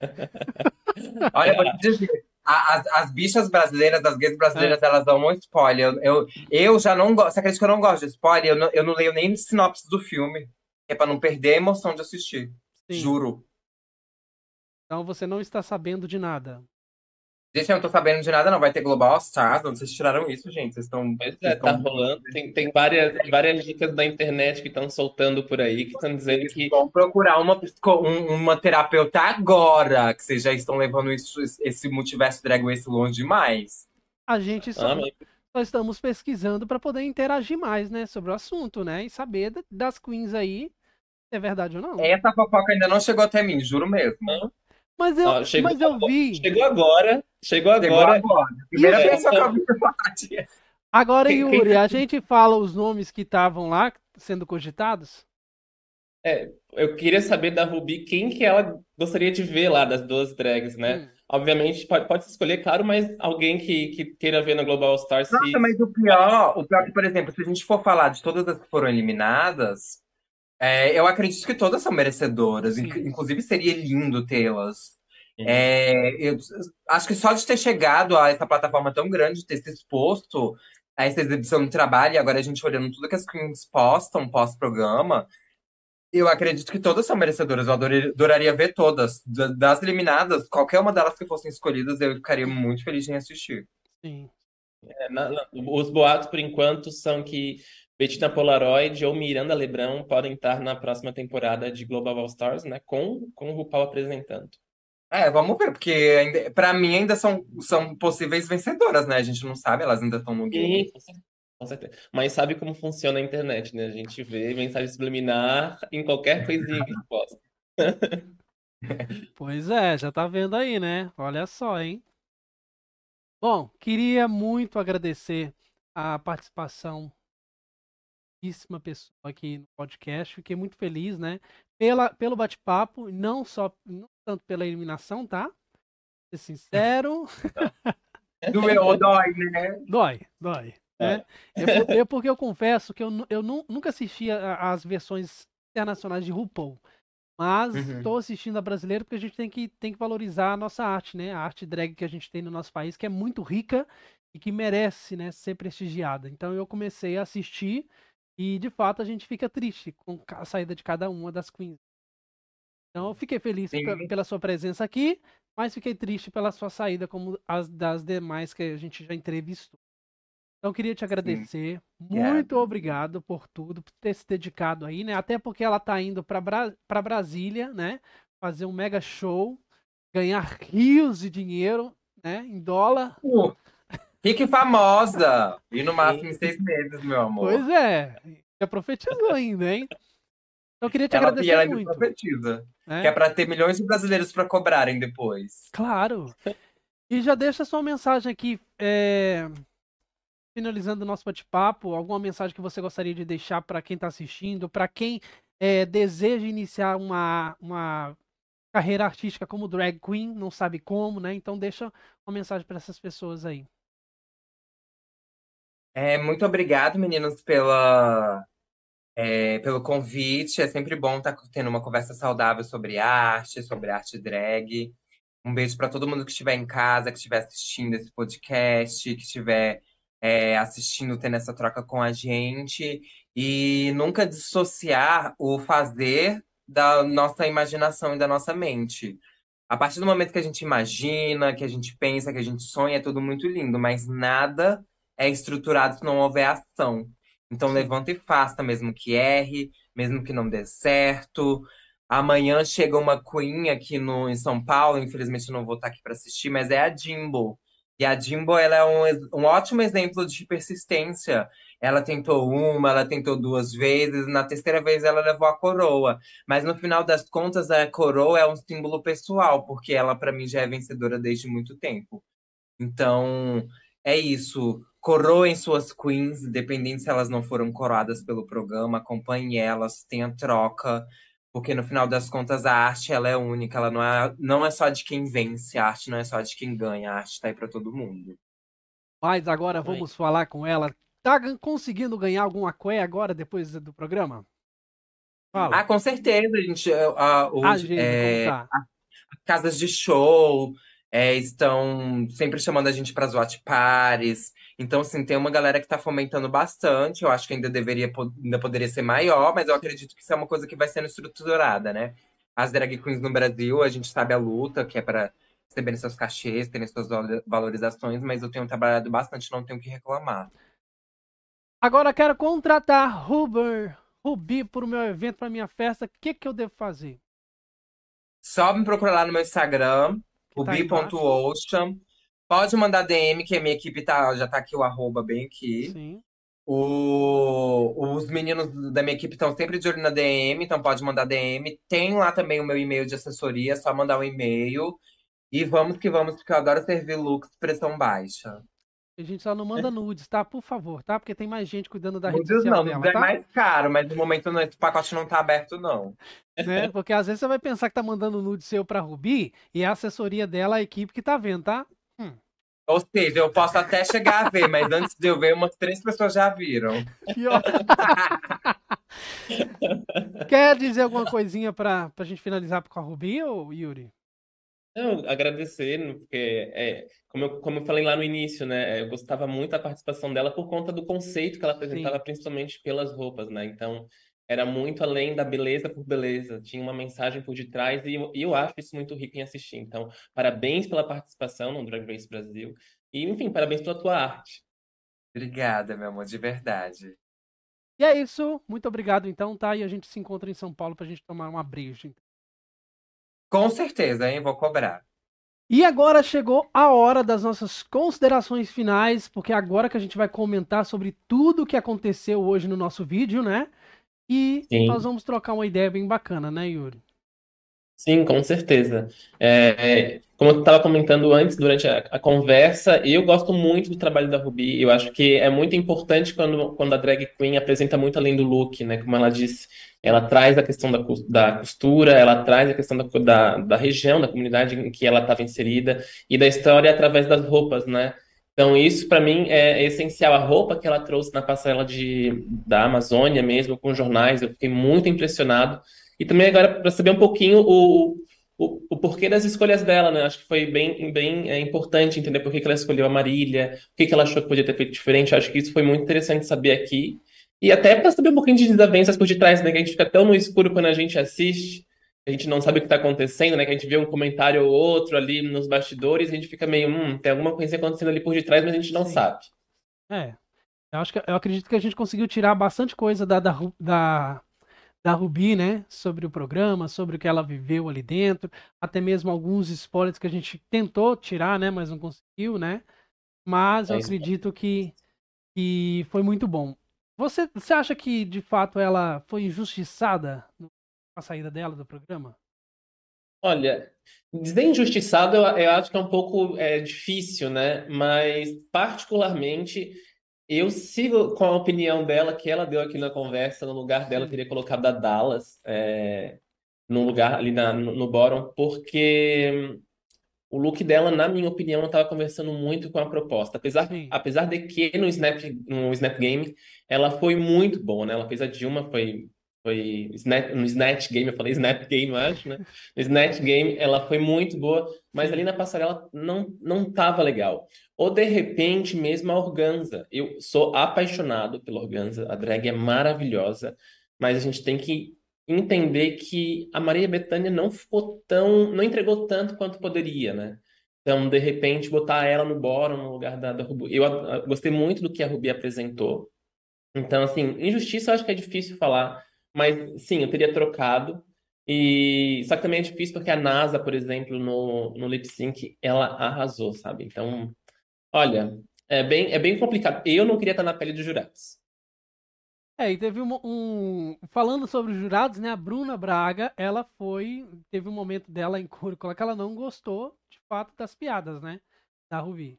(laughs) Olha, vou te dizer, as, as bichas brasileiras, as gays brasileiras, é. elas dão um spoiler. Eu, eu, eu já não gosto. Você acredita que eu não gosto de spoiler? Eu não, eu não leio nem sinopse do filme. É pra não perder a emoção de assistir. Sim. Juro. Então você não está sabendo de nada. Gente, eu não tô sabendo de nada, não. Vai ter Global Stars. Vocês tiraram isso, gente. Vocês estão. Pois é, tá tão... rolando. Tem, tem várias, várias dicas da internet que estão soltando por aí, que estão dizendo que. Vão procurar uma, uma terapeuta agora, que vocês já estão levando isso, esse multiverso Drag Race longe demais. A gente só, só estamos pesquisando para poder interagir mais, né, sobre o assunto, né? E saber das queens aí, se é verdade ou não. Essa fofoca ainda não chegou até mim, juro mesmo. Mas eu, chegou, mas eu vi. Chegou agora, Chegou agora. Chegou agora. Primeira e que eu então? vi Agora, Yuri, a gente fala os nomes que estavam lá sendo cogitados? É, eu queria saber da Ruby quem que ela gostaria de ver lá das duas drags, né? Hum. Obviamente, pode, pode se escolher, claro, mas alguém que, que queira ver na Global Stars. Se... mas o pior, o pior é que, por exemplo, se a gente for falar de todas as que foram eliminadas, é, eu acredito que todas são merecedoras. Sim. Inclusive, seria lindo tê-las é, uhum. eu acho que só de ter chegado a essa plataforma tão grande, ter se exposto a essa exibição de trabalho, e agora a gente olhando tudo que as queens postam pós-programa, eu acredito que todas são merecedoras. Eu adoraria, adoraria ver todas. Das eliminadas, qualquer uma delas que fossem escolhidas, eu ficaria muito feliz em assistir. Sim. É, na, na, os boatos, por enquanto, são que Bettina Polaroid ou Miranda Lebrão podem estar na próxima temporada de Global All Stars, né? Com, com o RuPaul apresentando. É, vamos ver, porque para mim ainda são, são possíveis vencedoras, né? A gente não sabe, elas ainda estão no game. Sim, com certeza. Mas sabe como funciona a internet, né? A gente vê mensagem subliminar em qualquer coisinha que possa. pois é, já tá vendo aí, né? Olha só, hein? Bom, queria muito agradecer a participação íssima pessoa aqui no podcast. Fiquei muito feliz, né? Pela, pelo bate-papo, não só, não tanto pela eliminação, tá? Ser sincero. (laughs) Do meu dói, né? Dói, dói. É. É, porque eu confesso que eu, eu nunca assisti às as versões internacionais de RuPaul. Mas estou uhum. assistindo a brasileira porque a gente tem que, tem que valorizar a nossa arte, né? A arte drag que a gente tem no nosso país, que é muito rica e que merece né, ser prestigiada. Então eu comecei a assistir e, de fato, a gente fica triste com a saída de cada uma das queens. Então, eu fiquei feliz pela sua presença aqui, mas fiquei triste pela sua saída, como as das demais que a gente já entrevistou. Então, queria te agradecer. Sim. É. Muito yeah. obrigado por tudo, por ter se dedicado aí, né? Até porque ela tá indo para Bra pra Brasília, né? Fazer um mega show, ganhar rios de dinheiro, né? Em dólar. Uh, fique famosa! E no máximo em seis meses, meu amor. Pois é. Já profetizou ainda, hein? Então eu queria te ela, agradecer e ela muito. Profetiza, é? Que é para ter milhões de brasileiros para cobrarem depois. Claro. E já deixa sua mensagem aqui, é... finalizando o nosso bate-papo, alguma mensagem que você gostaria de deixar para quem está assistindo, para quem é, deseja iniciar uma, uma carreira artística como drag queen, não sabe como, né? Então deixa uma mensagem para essas pessoas aí. É, muito obrigado, meninos, pela é, pelo convite. É sempre bom estar tá tendo uma conversa saudável sobre arte, sobre arte drag. Um beijo para todo mundo que estiver em casa, que estiver assistindo esse podcast, que estiver é, assistindo, tendo essa troca com a gente. E nunca dissociar o fazer da nossa imaginação e da nossa mente. A partir do momento que a gente imagina, que a gente pensa, que a gente sonha, é tudo muito lindo, mas nada é estruturado se não houver ação. Então Sim. levanta e faça, mesmo que erre, mesmo que não dê certo. Amanhã chega uma Queen aqui no, em São Paulo, infelizmente eu não vou estar aqui para assistir, mas é a Jimbo. E a Jimbo ela é um, um ótimo exemplo de persistência. Ela tentou uma, ela tentou duas vezes, na terceira vez ela levou a coroa. Mas no final das contas, a coroa é um símbolo pessoal, porque ela, para mim, já é vencedora desde muito tempo. Então, é isso. Coroem suas queens, dependendo se elas não foram coroadas pelo programa, acompanhe elas, tenha troca, porque no final das contas a arte ela é única, ela não é, não é só de quem vence, a arte não é só de quem ganha, a arte está aí para todo mundo. Mas agora vamos Oi. falar com ela. Tá conseguindo ganhar alguma coé agora depois do programa? Fala. Ah, com certeza, gente. Uh, uh, hoje, é, tá? casas de show, é, estão sempre chamando a gente para as watch pares. Então, assim, tem uma galera que está fomentando bastante. Eu acho que ainda deveria ainda poderia ser maior, mas eu acredito que isso é uma coisa que vai sendo estruturada, né? As drag queens no Brasil, a gente sabe a luta que é para receberem seus cachês, terem suas valorizações, mas eu tenho trabalhado bastante, não tenho o que reclamar. Agora quero contratar Uber, Rubi para o meu evento, para minha festa. O que, que eu devo fazer? Só me procurar lá no meu Instagram, o tá bi.ocean. Pode mandar DM, que a minha equipe tá, já tá aqui o arroba bem aqui. Sim. O, os meninos da minha equipe estão sempre de olho na DM, então pode mandar DM. Tem lá também o meu e-mail de assessoria, é só mandar um e-mail. E vamos que vamos, porque eu adoro servir looks pressão baixa. A gente só não manda nudes, tá? Por favor, tá? Porque tem mais gente cuidando da nudes rede social não, dela, é tá? é mais caro, mas no momento não, esse pacote não tá aberto, não. Né? (laughs) Porque às vezes você vai pensar que tá mandando nude seu pra Rubi e é a assessoria dela, a equipe que tá vendo, tá? Hum. Ou seja, eu posso até chegar a ver, mas antes de eu ver, umas três pessoas já viram. (laughs) Quer dizer alguma coisinha pra, pra gente finalizar com a Rubi ou Yuri? Não, agradecer, porque, é, como, eu, como eu falei lá no início, né, eu gostava muito da participação dela por conta do conceito que ela apresentava, Sim. principalmente pelas roupas, né, então era muito além da beleza por beleza, tinha uma mensagem por detrás e, eu acho isso muito rico em assistir, então parabéns pela participação no Drag Race Brasil e, enfim, parabéns pela tua arte. Obrigada, meu amor, de verdade. E é isso, muito obrigado então, tá, e a gente se encontra em São Paulo pra gente tomar uma breja, então. Com certeza, hein? Vou cobrar. E agora chegou a hora das nossas considerações finais, porque é agora que a gente vai comentar sobre tudo o que aconteceu hoje no nosso vídeo, né? E Sim. nós vamos trocar uma ideia bem bacana, né, Yuri? Sim, com certeza. É, é como eu estava comentando antes, durante a, a, conversa, eu gosto muito do trabalho da Rubi. Eu acho que é muito importante quando, quando a drag queen apresenta muito além do look, né? Como ela disse, ela traz a questão da, da costura, ela traz a questão da, da, da região, da comunidade em que ela estava inserida e da história através das roupas, né? Então, isso para mim é essencial. A roupa que ela trouxe na passarela de, da Amazônia mesmo, com jornais, eu fiquei muito impressionado. E também agora para saber um pouquinho o, o, o, porquê das escolhas dela, né? Acho que foi bem, bem é, importante entender por que, que ela escolheu a Marília, o que, que ela achou que podia ter feito diferente. Acho que isso foi muito interessante saber aqui. E até para saber um pouquinho de desavenças por detrás, né? Que a gente fica tão no escuro quando a gente assiste, a gente não sabe o que está acontecendo, né? Que a gente vê um comentário ou outro ali nos bastidores, a gente fica meio, hum, tem alguma coisa acontecendo ali por detrás, mas a gente não Sim. sabe. É. Eu, acho que, eu acredito que a gente conseguiu tirar bastante coisa da, da, da da Rubi, né? Sobre o programa, sobre o que ela viveu ali dentro, até mesmo alguns spoilers que a gente tentou tirar, né? Mas não conseguiu, né? Mas eu é acredito que, que foi muito bom. Você, você acha que de fato ela foi injustiçada com a saída dela do programa? Olha, dizer injustiçado eu, eu acho que é um pouco é, difícil, né? Mas particularmente eu sigo com a opinião dela que ela deu aqui na conversa, no lugar dela, teria colocado a Dallas é, no lugar ali na, no, no bottom, porque hum, o look dela, na minha opinião, não estava conversando muito com a proposta. Apesar, apesar de que no Snap, no Snap Game ela foi muito boa, né? Ela fez a Dilma, foi foi Snap, no Snatch Game, eu falei Snap Game, acho, né? No Snatch Game ela foi muito boa, mas ali na passarela não não tava legal. Ou de repente mesmo a organza. Eu sou apaixonado pela organza, a drag é maravilhosa, mas a gente tem que entender que a Maria Bethânia não ficou tão, não entregou tanto quanto poderia, né? Então, de repente, botar ela no bórum no lugar da, da Rubi. Eu, eu, eu gostei muito do que a Rubi apresentou. Então, assim, injustiça eu acho que é difícil falar mas sim, eu teria trocado. E só que também é difícil porque a NASA, por exemplo, no, no lip sync, ela arrasou, sabe? Então, olha, é bem, é bem complicado. Eu não queria estar na pele dos jurados. É, e teve um, um, Falando sobre os jurados, né? A Bruna Braga, ela foi. Teve um momento dela em currículo que ela não gostou, de fato, das piadas, né? Da Rubi.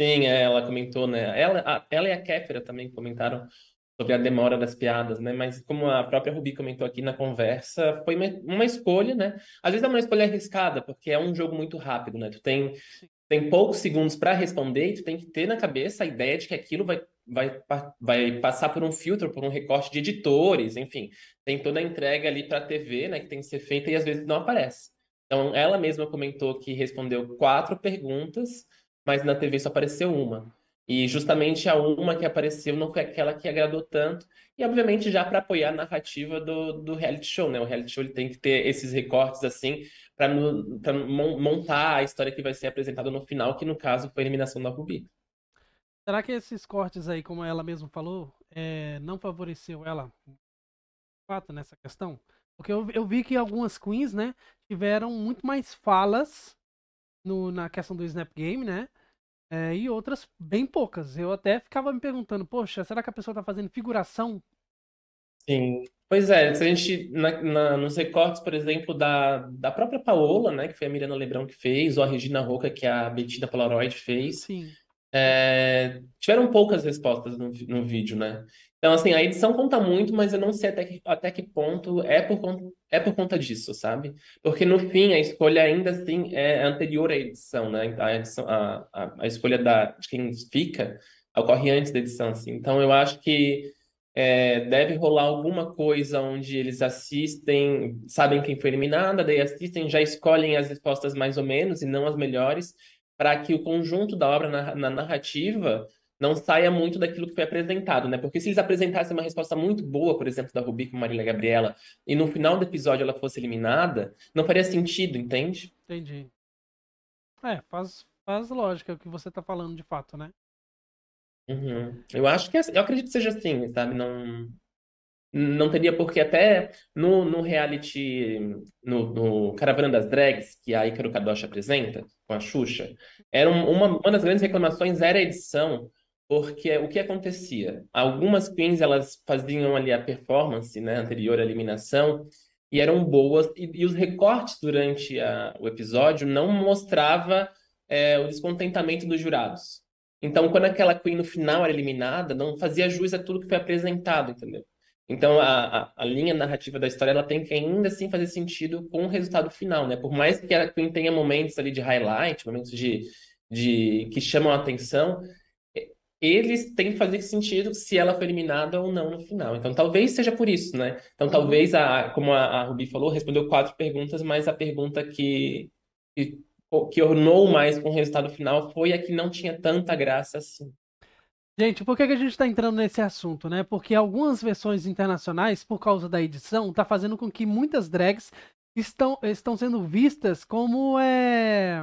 Sim, é, ela comentou, né? Ela, a, ela e a Kéfera também comentaram sobre a demora das piadas, né? Mas como a própria Rubi comentou aqui na conversa, foi uma escolha, né? Às vezes é uma escolha arriscada, porque é um jogo muito rápido, né? Tu tem, tem poucos segundos para responder e tu tem que ter na cabeça a ideia de que aquilo vai, vai, vai passar por um filtro, por um recorte de editores, enfim. Tem toda a entrega ali para a TV, né? Que tem que ser feita e às vezes não aparece. Então, ela mesma comentou que respondeu quatro perguntas, mas na TV só apareceu uma. E justamente a uma que apareceu não foi aquela que agradou tanto. E, obviamente, já para apoiar a narrativa do, do reality show, né? O reality show ele tem que ter esses recortes, assim, para montar a história que vai ser apresentada no final, que no caso foi a eliminação da Rubi. Será que esses cortes aí, como ela mesma falou, é, não favoreceu ela fato nessa questão? Porque eu, eu vi que algumas queens, né, tiveram muito mais falas no, na questão do Snap Game, né? É, e outras bem poucas. Eu até ficava me perguntando, poxa, será que a pessoa está fazendo figuração? Sim. Pois é, se a gente, na, na, nos recortes, por exemplo, da, da própria Paola, né, que foi a Miranda Lebrão que fez, ou a Regina Roca, que é a Bettina Polaroid fez, Sim. É, tiveram poucas respostas no, no vídeo, né? Então, assim, a edição conta muito, mas eu não sei até que, até que ponto é por, conta, é por conta disso, sabe? Porque, no fim, a escolha ainda assim é anterior à edição, né? A, edição, a, a, a escolha da, de quem fica ocorre antes da edição, assim. Então, eu acho que é, deve rolar alguma coisa onde eles assistem, sabem quem foi eliminada, daí assistem, já escolhem as respostas mais ou menos e não as melhores, para que o conjunto da obra na, na narrativa não saia muito daquilo que foi apresentado, né? Porque se eles apresentassem uma resposta muito boa, por exemplo, da Rubi com Marília Gabriela, e no final do episódio ela fosse eliminada, não faria sentido, entende? Entendi. É, faz, faz lógica o que você tá falando de fato, né? Uhum. Eu acho que é, eu acredito que seja assim, sabe? Não não teria porque até no, no reality no, no Caravana das Drags que a Icaro Kadosh apresenta com a Xuxa, era um, uma, uma das grandes reclamações era a edição porque o que acontecia? Algumas queens elas faziam ali a performance né, anterior à eliminação e eram boas e, e os recortes durante a, o episódio não mostrava é, o descontentamento dos jurados. Então, quando aquela queen no final era eliminada, não fazia jus a tudo que foi apresentado, entendeu? Então, a, a, a linha narrativa da história ela tem que ainda assim fazer sentido com o resultado final, né? Por mais que a queen tenha momentos ali de highlight, momentos de, de que chamam a atenção, eles têm que fazer sentido se ela foi eliminada ou não no final. Então, talvez seja por isso, né? Então, talvez, a, como a, a Rubi falou, respondeu quatro perguntas, mas a pergunta que, que, que ornou mais com o resultado final foi a que não tinha tanta graça assim. Gente, por que, que a gente está entrando nesse assunto, né? Porque algumas versões internacionais, por causa da edição, tá fazendo com que muitas drags estão, estão sendo vistas como é.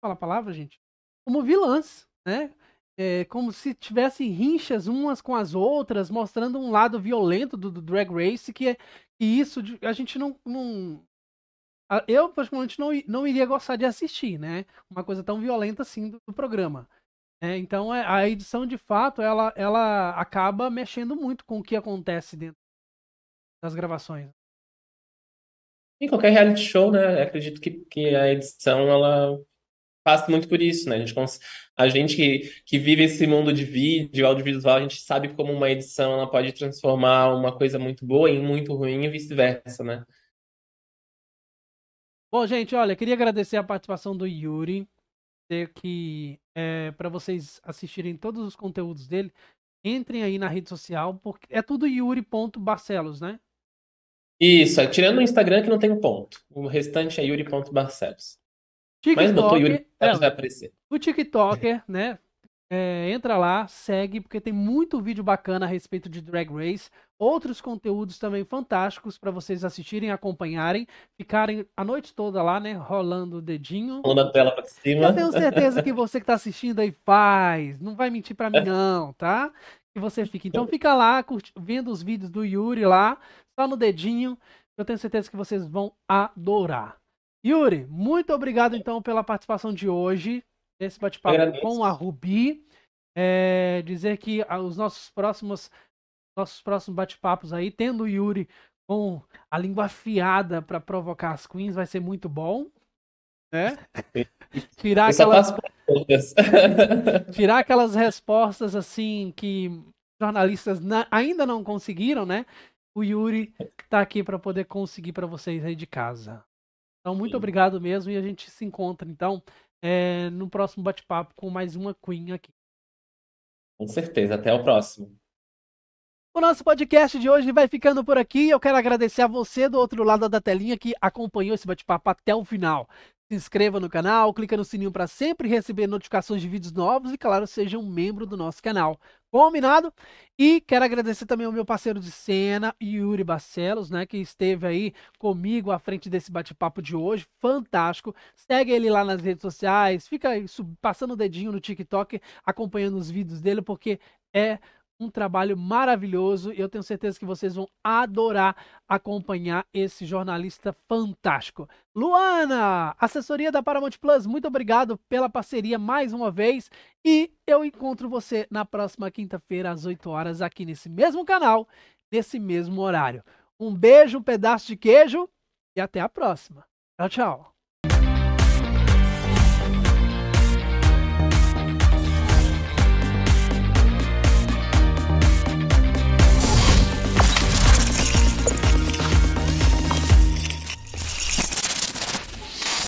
Fala a palavra, gente? Como vilãs, né? é, como se tivessem rinchas umas com as outras, mostrando um lado violento do, do Drag Race, que, é, que isso a gente não, não eu, particularmente, não, não iria gostar de assistir, né? Uma coisa tão violenta assim do, do programa. É, então, é, a edição, de fato, ela, ela acaba mexendo muito com o que acontece dentro das gravações. Em qualquer reality show, né? Acredito que, que a edição, ela passa muito por isso, né? A gente, a gente que, que vive esse mundo de vídeo, audiovisual, a gente sabe como uma edição ela pode transformar uma coisa muito boa em muito ruim e vice-versa, né? Bom, gente, olha, queria agradecer a participação do Yuri, dizer que é, para vocês assistirem todos os conteúdos dele, entrem aí na rede social, porque é tudo yuri.barcelos, né? Isso, é, tirando o Instagram que não tem ponto. O restante é yuri.barcelos. TikTok, Mas Yuri é, vai aparecer. O TikToker, né? É, entra lá, segue, porque tem muito vídeo bacana a respeito de Drag Race, outros conteúdos também fantásticos para vocês assistirem, acompanharem, ficarem a noite toda lá, né, rolando o dedinho. Rolando a tela para cima. Eu tenho certeza que você que tá assistindo aí faz, não vai mentir para mim não, tá? Que você fica. Então fica lá, curti, vendo os vídeos do Yuri lá, só no dedinho, eu tenho certeza que vocês vão adorar. Yuri, muito obrigado então pela participação de hoje, nesse bate-papo com a Rubi. É, dizer que ah, os nossos próximos nossos próximos bate-papos aí, tendo o Yuri com a língua afiada para provocar as queens, vai ser muito bom. Né? (laughs) Tirar aquelas tá (laughs) Tirar aquelas respostas assim que jornalistas na... ainda não conseguiram, né? O Yuri está aqui para poder conseguir para vocês aí de casa. Então, muito Sim. obrigado mesmo e a gente se encontra, então, é, no próximo bate-papo com mais uma Queen aqui. Com certeza, até o próximo. O nosso podcast de hoje vai ficando por aqui. Eu quero agradecer a você do outro lado da telinha que acompanhou esse bate-papo até o final. Se inscreva no canal, clica no sininho para sempre receber notificações de vídeos novos e, claro, seja um membro do nosso canal. Combinado? E quero agradecer também ao meu parceiro de cena, Yuri Barcelos, né, que esteve aí comigo à frente desse bate-papo de hoje, fantástico. Segue ele lá nas redes sociais, fica passando o dedinho no TikTok, acompanhando os vídeos dele, porque é um trabalho maravilhoso e eu tenho certeza que vocês vão adorar acompanhar esse jornalista fantástico. Luana, assessoria da Paramount Plus, muito obrigado pela parceria mais uma vez e eu encontro você na próxima quinta-feira às 8 horas aqui nesse mesmo canal, nesse mesmo horário. Um beijo, um pedaço de queijo e até a próxima. Tchau, tchau.